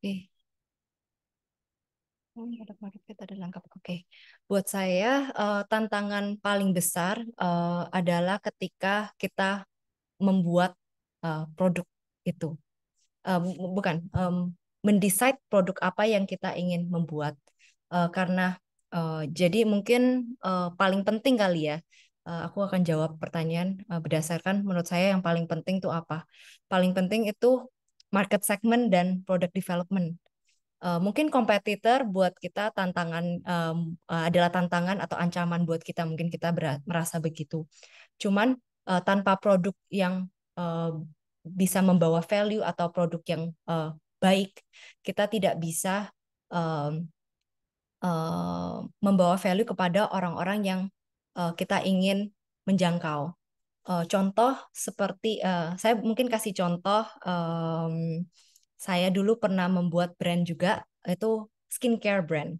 Oke. Hmm, oh, Produk market fit ada lengkap. Oke. Buat saya uh, tantangan paling besar uh, adalah ketika kita membuat uh, produk itu. Uh, bukan um, mendesain produk apa yang kita ingin membuat. Uh, karena uh, jadi mungkin uh, paling penting kali ya aku akan jawab pertanyaan berdasarkan menurut saya yang paling penting itu apa. Paling penting itu market segment dan product development. Uh, mungkin kompetitor buat kita tantangan um, uh, adalah tantangan atau ancaman buat kita mungkin kita berat, merasa begitu. Cuman uh, tanpa produk yang uh, bisa membawa value atau produk yang uh, baik, kita tidak bisa uh, uh, membawa value kepada orang-orang yang uh, kita ingin menjangkau uh, contoh seperti uh, saya mungkin kasih contoh um, saya dulu pernah membuat brand juga itu skincare brand.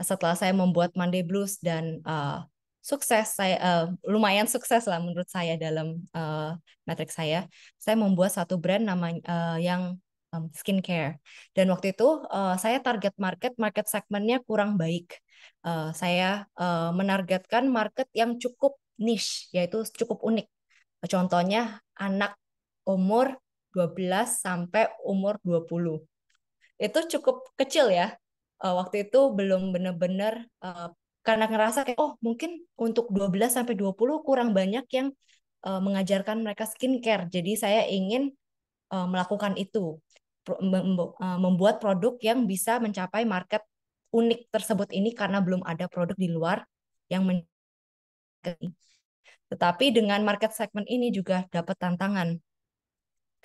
Setelah saya membuat Monday Blues dan uh, sukses saya uh, lumayan sukses lah menurut saya dalam uh, metrik saya saya membuat satu brand namanya uh, yang um, skincare dan waktu itu uh, saya target market market segmennya kurang baik uh, saya uh, menargetkan market yang cukup niche, yaitu cukup unik. Contohnya anak umur 12 sampai umur 20. Itu cukup kecil ya. Eh, waktu itu belum benar-benar eh, karena ngerasa kayak oh mungkin untuk 12 sampai 20 kurang banyak yang eh, mengajarkan mereka skincare. Jadi saya ingin melakukan itu membuat produk yang bisa mencapai market unik tersebut ini karena belum ada produk di luar yang men tetapi dengan market segment ini juga dapat tantangan.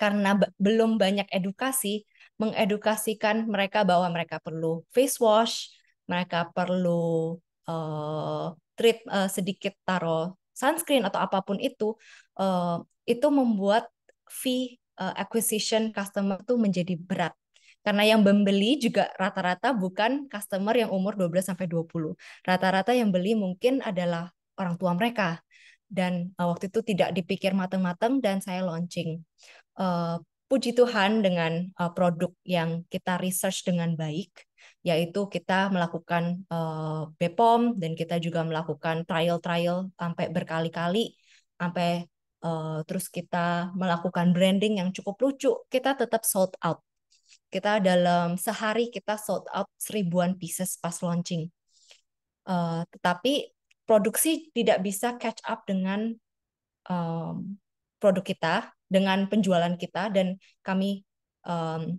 Karena belum banyak edukasi, mengedukasikan mereka bahwa mereka perlu face wash, mereka perlu uh, treat uh, sedikit taruh sunscreen atau apapun itu, uh, itu membuat fee uh, acquisition customer itu menjadi berat. Karena yang membeli juga rata-rata bukan customer yang umur 12 sampai 20. Rata-rata yang beli mungkin adalah orang tua mereka, dan uh, waktu itu tidak dipikir matang-matang dan saya launching. Uh, puji Tuhan dengan uh, produk yang kita research dengan baik, yaitu kita melakukan uh, BPOM dan kita juga melakukan trial-trial sampai berkali-kali, sampai uh, terus kita melakukan branding yang cukup lucu, kita tetap sold out. Kita dalam sehari kita sold out seribuan pieces pas launching. Uh, tetapi produksi tidak bisa catch up dengan um, produk kita, dengan penjualan kita, dan kami um,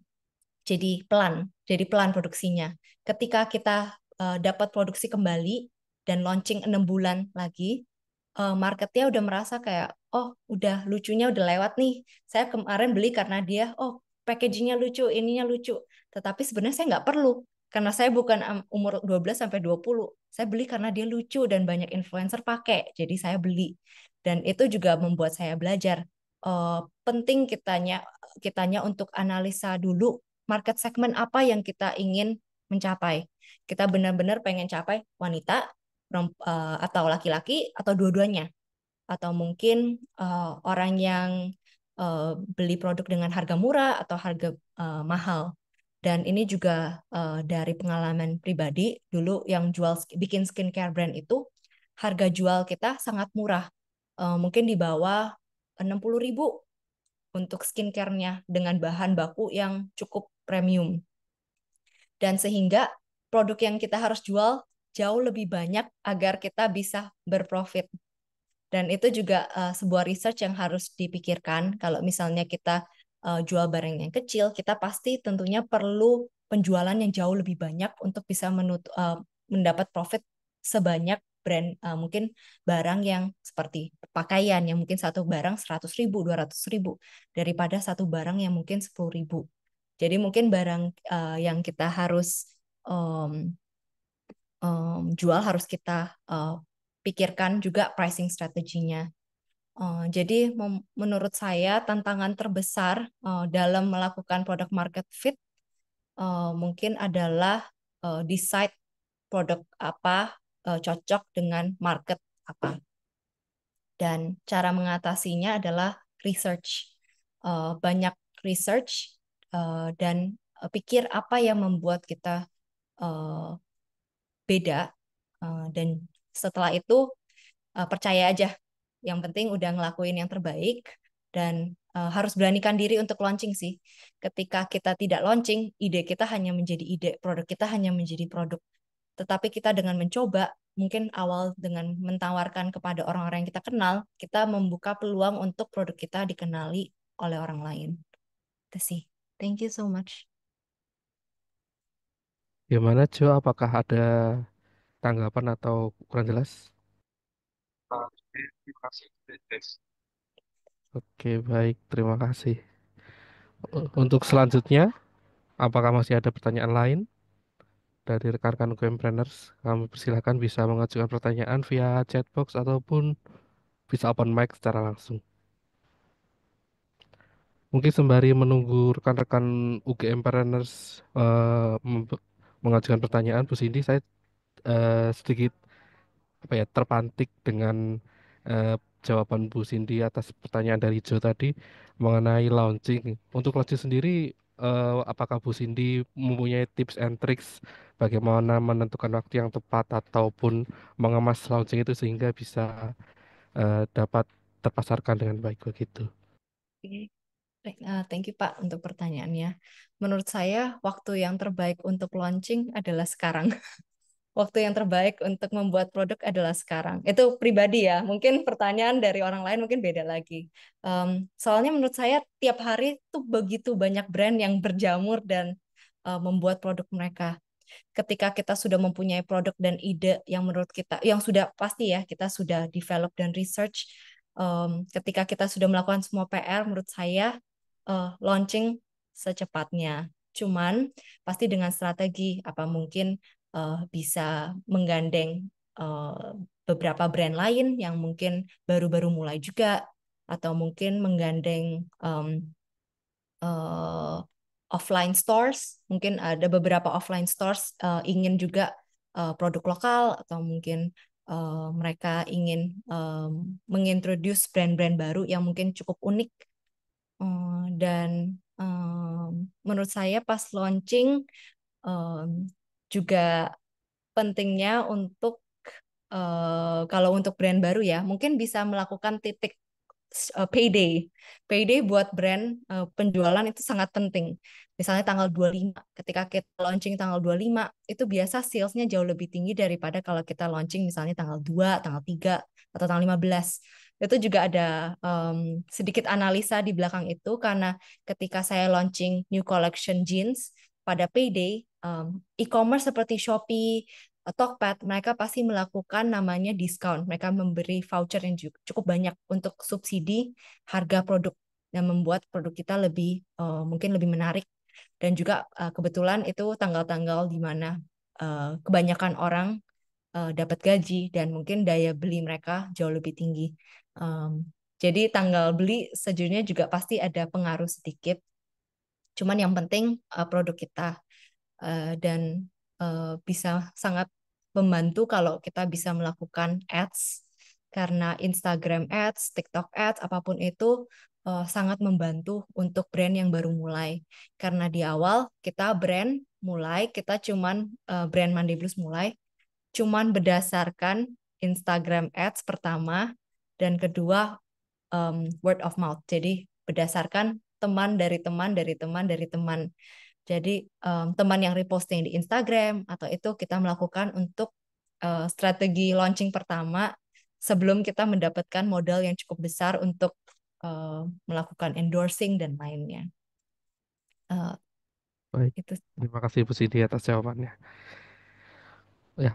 jadi pelan, jadi pelan produksinya. Ketika kita uh, dapat produksi kembali dan launching enam bulan lagi, uh, marketnya udah merasa kayak, oh udah lucunya udah lewat nih. Saya kemarin beli karena dia, oh packagingnya lucu, ininya lucu. Tetapi sebenarnya saya nggak perlu karena saya bukan umur 12 sampai 20. Saya beli karena dia lucu dan banyak influencer pakai. Jadi saya beli. Dan itu juga membuat saya belajar uh, penting kitanya kitanya untuk analisa dulu market segmen apa yang kita ingin mencapai. Kita benar-benar pengen capai wanita eh, atau laki-laki atau dua-duanya. Atau mungkin uh, orang yang uh, beli produk dengan harga murah atau harga uh, mahal dan ini juga uh, dari pengalaman pribadi dulu yang jual bikin skincare brand itu harga jual kita sangat murah uh, mungkin di bawah 60 ribu untuk skincarenya dengan bahan baku yang cukup premium dan sehingga produk yang kita harus jual jauh lebih banyak agar kita bisa berprofit dan itu juga uh, sebuah research yang harus dipikirkan kalau misalnya kita uh, jual barang yang kecil, kita pasti tentunya perlu penjualan yang jauh lebih banyak untuk bisa menut uh, mendapat profit sebanyak brand uh, mungkin barang yang seperti pakaian yang mungkin satu barang 100 ribu, 200 ribu daripada satu barang yang mungkin 10 ribu. Jadi mungkin barang uh, yang kita harus um, um, jual harus kita uh, pikirkan juga pricing strateginya Eh, jadi menurut saya tantangan terbesar uh, dalam melakukan product market fit uh, mungkin adalah uh, decide produk apa uh, cocok dengan market apa. Dan cara mengatasinya adalah research. Uh, banyak research uh, dan pikir apa yang membuat kita uh, beda uh, dan setelah itu uh, percaya aja yang penting udah ngelakuin yang terbaik dan uh, harus beranikan diri untuk launching sih. Ketika kita tidak launching, ide kita hanya menjadi ide, produk kita hanya menjadi produk. Tetapi kita dengan mencoba, mungkin awal dengan mentawarkan kepada orang-orang yang kita kenal, kita membuka peluang untuk produk kita dikenali oleh orang lain. Itu sih. Thank you so much. Gimana Jo, apakah ada tanggapan atau kurang jelas? Nah, Oke, baik. Terima kasih. Untuk selanjutnya, apakah masih ada pertanyaan lain dari rekan-rekan Gamepreneurs? Kami persilahkan bisa mengajukan pertanyaan via chatbox ataupun bisa open mic secara langsung. Mungkin sembari menunggu rekan-rekan UGM Partners eh, mengajukan pertanyaan, Bu Cindy, saya uh, sedikit apa ya terpantik dengan eh, jawaban Bu Cindy atas pertanyaan dari Joe tadi mengenai launching. Untuk launching sendiri, eh, apakah Bu Cindy mempunyai tips and tricks bagaimana menentukan waktu yang tepat ataupun mengemas launching itu sehingga bisa eh, dapat terpasarkan dengan baik begitu? Oke. Eh, thank you Pak untuk pertanyaannya. Menurut saya waktu yang terbaik untuk launching adalah sekarang. waktu yang terbaik untuk membuat produk adalah sekarang. Itu pribadi ya. Mungkin pertanyaan dari orang lain mungkin beda lagi. Um, soalnya menurut saya tiap hari tuh begitu banyak brand yang berjamur dan uh, membuat produk mereka. Ketika kita sudah mempunyai produk dan ide yang menurut kita, yang sudah pasti ya kita sudah develop dan research. Um, ketika kita sudah melakukan semua PR, menurut saya uh, launching secepatnya cuman pasti dengan strategi apa mungkin uh, bisa menggandeng uh, beberapa brand lain yang mungkin baru-baru mulai juga atau mungkin menggandeng um, uh, offline stores mungkin ada beberapa offline stores uh, ingin juga uh, produk lokal atau mungkin uh, mereka ingin um, mengintroduce brand-brand baru yang mungkin cukup unik uh, dan um, menurut saya pas launching um, juga pentingnya untuk uh, kalau untuk brand baru ya mungkin bisa melakukan titik uh, payday. Payday buat brand uh, penjualan itu sangat penting. Misalnya tanggal 25, ketika kita launching tanggal 25, itu biasa salesnya jauh lebih tinggi daripada kalau kita launching misalnya tanggal 2, tanggal 3, atau tanggal 15. Itu juga ada um, sedikit analisa di belakang itu, karena ketika saya launching new collection jeans, pada payday, um, e-commerce seperti Shopee, eh, Tokped, mereka pasti melakukan namanya discount. Mereka memberi voucher yang cukup banyak untuk subsidi harga produk dan membuat produk kita lebih uh, mungkin lebih menarik. Dan juga uh, kebetulan itu tanggal-tanggal di mana uh, kebanyakan orang uh, dapat gaji dan mungkin daya beli mereka jauh lebih tinggi. Um, jadi tanggal beli sejujurnya juga pasti ada pengaruh sedikit. Cuman yang penting produk kita Eh, dan uh, bisa sangat membantu kalau kita bisa melakukan ads karena Instagram ads, TikTok ads, apapun itu uh, sangat membantu untuk brand yang baru mulai. Karena di awal kita brand mulai, kita cuman uh, brand Mandi Blues mulai cuman berdasarkan Instagram ads pertama dan kedua um, word of mouth. Jadi berdasarkan teman dari teman dari teman dari teman. Jadi um, teman yang reposting di Instagram atau itu kita melakukan untuk uh, strategi launching pertama sebelum kita mendapatkan modal yang cukup besar untuk uh, melakukan endorsing dan lainnya. Uh, Baik. Itu. Terima kasih Bu Sidi atas jawabannya. Ya,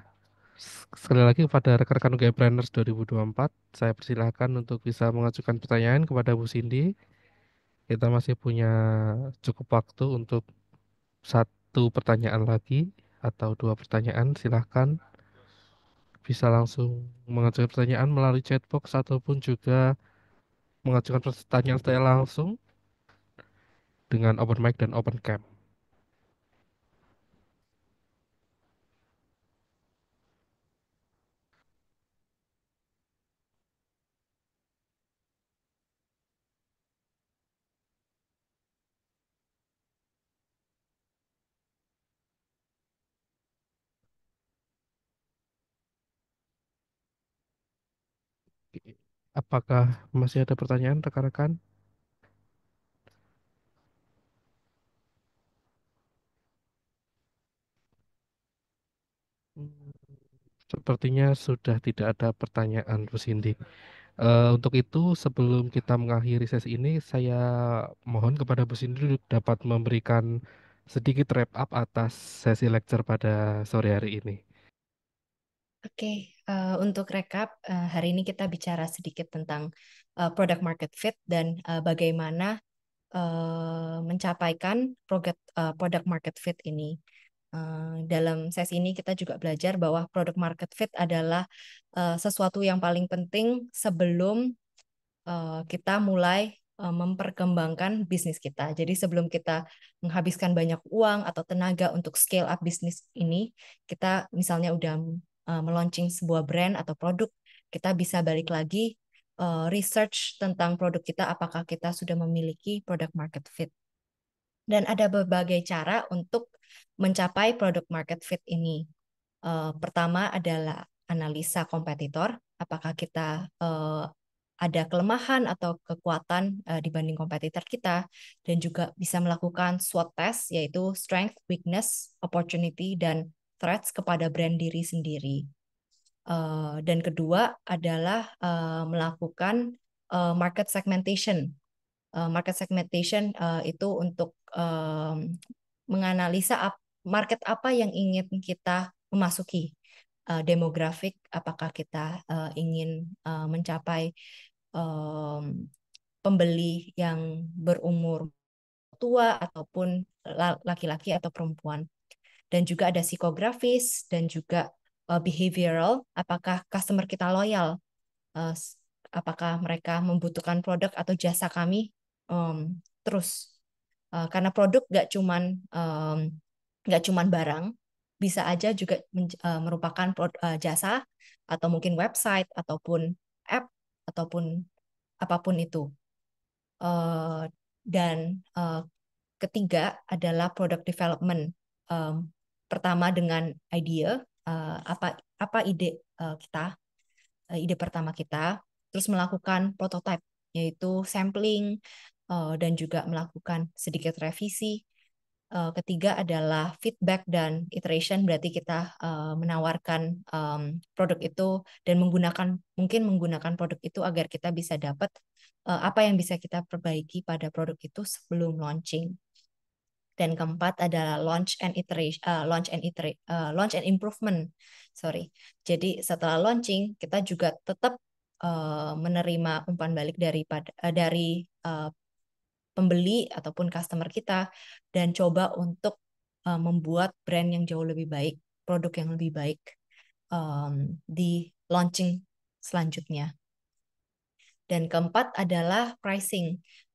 sekali lagi kepada rekan-rekan UGM Brainers 2024, saya persilahkan untuk bisa mengajukan pertanyaan kepada Bu Cindy. Kita masih punya cukup waktu untuk satu pertanyaan lagi atau dua pertanyaan, silahkan bisa langsung mengajukan pertanyaan melalui chatbox ataupun juga mengajukan pertanyaan saya langsung dengan open mic dan open cam. Apakah masih ada pertanyaan rekan-rekan? Hmm, sepertinya sudah tidak ada pertanyaan, Bu Cindy. Uh, untuk itu, sebelum kita mengakhiri sesi ini, saya mohon kepada Bu Cindy dapat memberikan sedikit wrap up atas sesi lecture pada sore hari ini. Oke, uh, untuk rekap uh, hari ini kita bicara sedikit tentang uh, product market fit dan uh, bagaimana uh, mencapaikan product uh, product market fit ini. Uh, dalam sesi ini kita juga belajar bahwa product market fit adalah uh, sesuatu yang paling penting sebelum uh, kita mulai memperkembangkan bisnis kita. Jadi sebelum kita menghabiskan banyak uang atau tenaga untuk scale up bisnis ini, kita misalnya udah uh, eh, meluncing sebuah brand atau produk, kita bisa balik lagi uh, research tentang produk kita apakah kita sudah memiliki product market fit. Dan ada berbagai cara untuk mencapai product market fit ini. Uh, pertama adalah analisa kompetitor, apakah kita uh, ada kelemahan atau kekuatan uh, dibanding kompetitor kita dan juga bisa melakukan SWOT test yaitu strength, weakness, opportunity dan threats kepada brand diri sendiri. Uh, dan kedua adalah uh, melakukan uh, market segmentation. Uh, market segmentation uh, itu untuk um, menganalisa ap market apa yang ingin kita memasuki. Uh, demografik, apakah kita uh, ingin uh, mencapai um, pembeli yang berumur tua ataupun laki-laki atau perempuan dan juga ada psikografis dan juga uh, behavioral apakah customer kita loyal uh, apakah mereka membutuhkan produk atau jasa kami um, terus uh, karena produk gak cuman um, gak cuman barang bisa aja juga uh, merupakan pro- uh, jasa atau mungkin website ataupun app ataupun apapun itu uh, dan uh, ketiga adalah product development um, pertama dengan ide uh, eh, apa apa ide uh, kita uh, ide pertama kita terus melakukan prototype yaitu sampling uh, dan juga melakukan sedikit revisi uh, ketiga adalah feedback dan iteration berarti kita uh, menawarkan um, produk itu dan menggunakan mungkin menggunakan produk itu agar kita bisa dapat uh, apa yang bisa kita perbaiki pada produk itu sebelum launching dan keempat adalah launch and iteration uh, launch and iteration uh, eh, launch and improvement sorry jadi setelah launching kita juga tetap uh, menerima umpan balik daripada uh, dari uh, pembeli ataupun customer kita dan coba untuk uh, membuat brand yang jauh lebih baik produk yang lebih baik um, di launching selanjutnya dan keempat adalah pricing.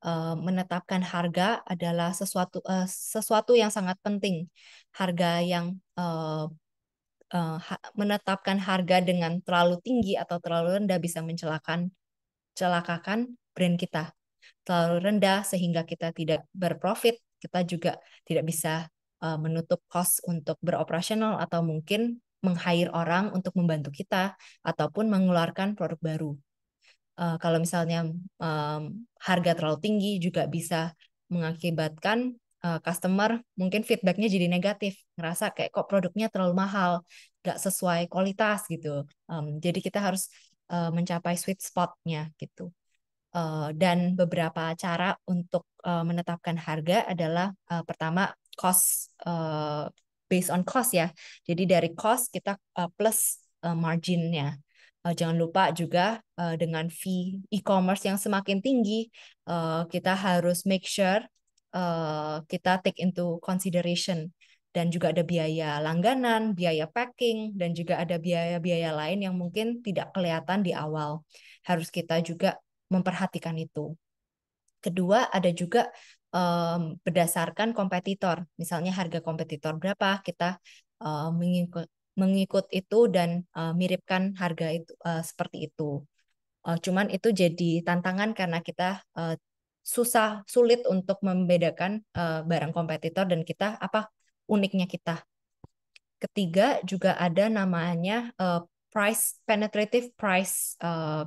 Eh, menetapkan harga adalah sesuatu eh, sesuatu yang sangat penting. Harga yang eh, menetapkan harga dengan terlalu tinggi atau terlalu rendah bisa mencelakakan celakakan brand kita. Terlalu rendah sehingga kita tidak berprofit, kita juga tidak bisa menutup cost untuk beroperasional atau mungkin meng-hire orang untuk membantu kita ataupun mengeluarkan produk baru uh, kalau misalnya um, harga terlalu tinggi juga bisa mengakibatkan uh, customer mungkin feedbacknya jadi negatif ngerasa kayak kok produknya terlalu mahal gak sesuai kualitas gitu um, jadi kita harus uh, mencapai sweet spotnya gitu uh, dan beberapa cara untuk uh, menetapkan harga adalah uh, pertama cost uh, based on cost ya jadi dari cost kita uh, plus uh, marginnya Uh, jangan lupa juga uh, dengan fee e-commerce yang semakin tinggi, uh, kita harus make sure uh, kita take into consideration dan juga ada biaya langganan, biaya packing, dan juga ada biaya-biaya lain yang mungkin tidak kelihatan di awal. Harus kita juga memperhatikan itu. Kedua, ada juga um, berdasarkan kompetitor, misalnya harga kompetitor berapa, kita um, mengikut itu dan uh, miripkan harga itu uh, seperti itu. Uh, cuman itu jadi tantangan karena kita uh, susah sulit untuk membedakan uh, barang kompetitor dan kita apa uniknya kita. Ketiga juga ada namanya uh, price penetrative price uh,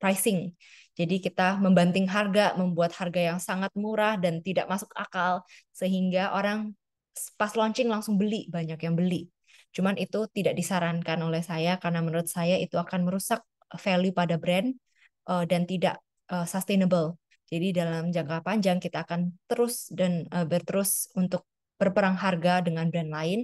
pricing. Jadi kita membanting harga, membuat harga yang sangat murah dan tidak masuk akal sehingga orang pas launching langsung beli, banyak yang beli. Cuman itu tidak disarankan oleh saya karena menurut saya itu akan merusak value pada brand uh, dan tidak uh, sustainable. Jadi dalam jangka panjang kita akan terus dan uh, berterus untuk berperang harga dengan brand lain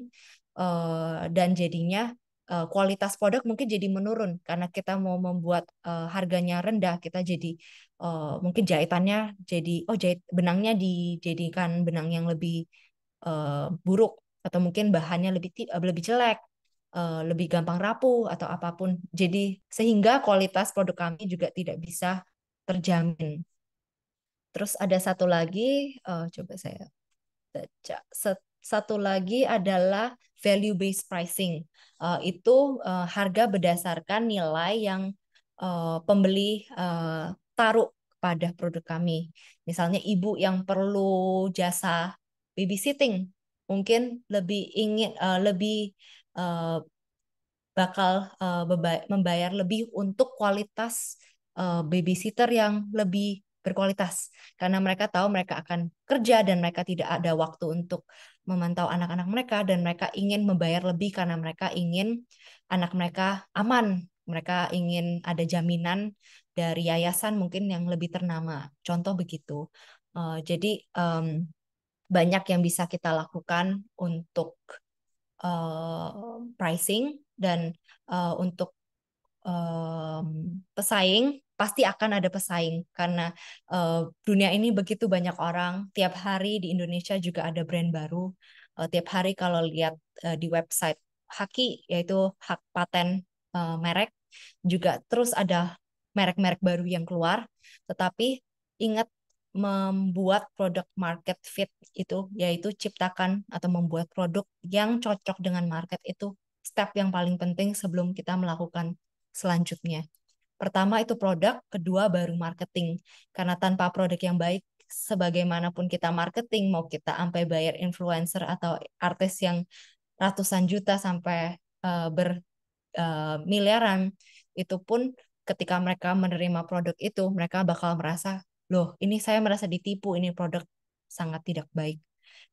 uh, dan jadinya uh, kualitas produk mungkin jadi menurun karena kita mau membuat uh, harganya rendah kita jadi uh, mungkin jahitannya jadi oh jahit benangnya dijadikan benang yang lebih uh, buruk atau mungkin bahannya lebih eh, lebih jelek eh, lebih gampang rapuh atau apapun jadi sehingga kualitas produk kami juga tidak bisa terjamin terus ada satu lagi uh, coba saya baca satu lagi adalah value based pricing. itu harga berdasarkan nilai yang pembeli taruh pada produk kami. Misalnya ibu yang perlu jasa babysitting, mungkin lebih ingin uh, lebih uh, bakal uh, membayar lebih untuk kualitas uh, babysitter yang lebih berkualitas karena mereka tahu mereka akan kerja dan mereka tidak ada waktu untuk memantau anak-anak mereka dan mereka ingin membayar lebih karena mereka ingin anak mereka aman mereka ingin ada jaminan dari yayasan mungkin yang lebih ternama contoh begitu uh, jadi um, banyak yang bisa kita lakukan untuk uh, pricing dan uh, untuk um, pesaing pasti akan ada pesaing karena uh, dunia ini begitu banyak orang tiap hari di Indonesia juga ada brand baru uh, tiap hari kalau lihat uh, di website Haki yaitu hak paten uh, merek juga terus ada merek-merek baru yang keluar tetapi ingat membuat produk market fit itu yaitu ciptakan atau membuat produk yang cocok dengan market itu step yang paling penting sebelum kita melakukan selanjutnya. Pertama itu produk, kedua baru marketing. Karena tanpa produk yang baik sebagaimanapun kita marketing mau kita sampai bayar influencer atau artis yang ratusan juta sampai uh, ber uh, miliaran itu pun ketika mereka menerima produk itu mereka bakal merasa loh ini saya merasa ditipu, ini produk sangat tidak baik.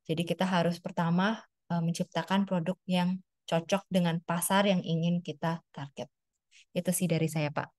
Jadi kita harus pertama eh, menciptakan produk yang cocok dengan pasar yang ingin kita target. Itu sih dari saya Pak.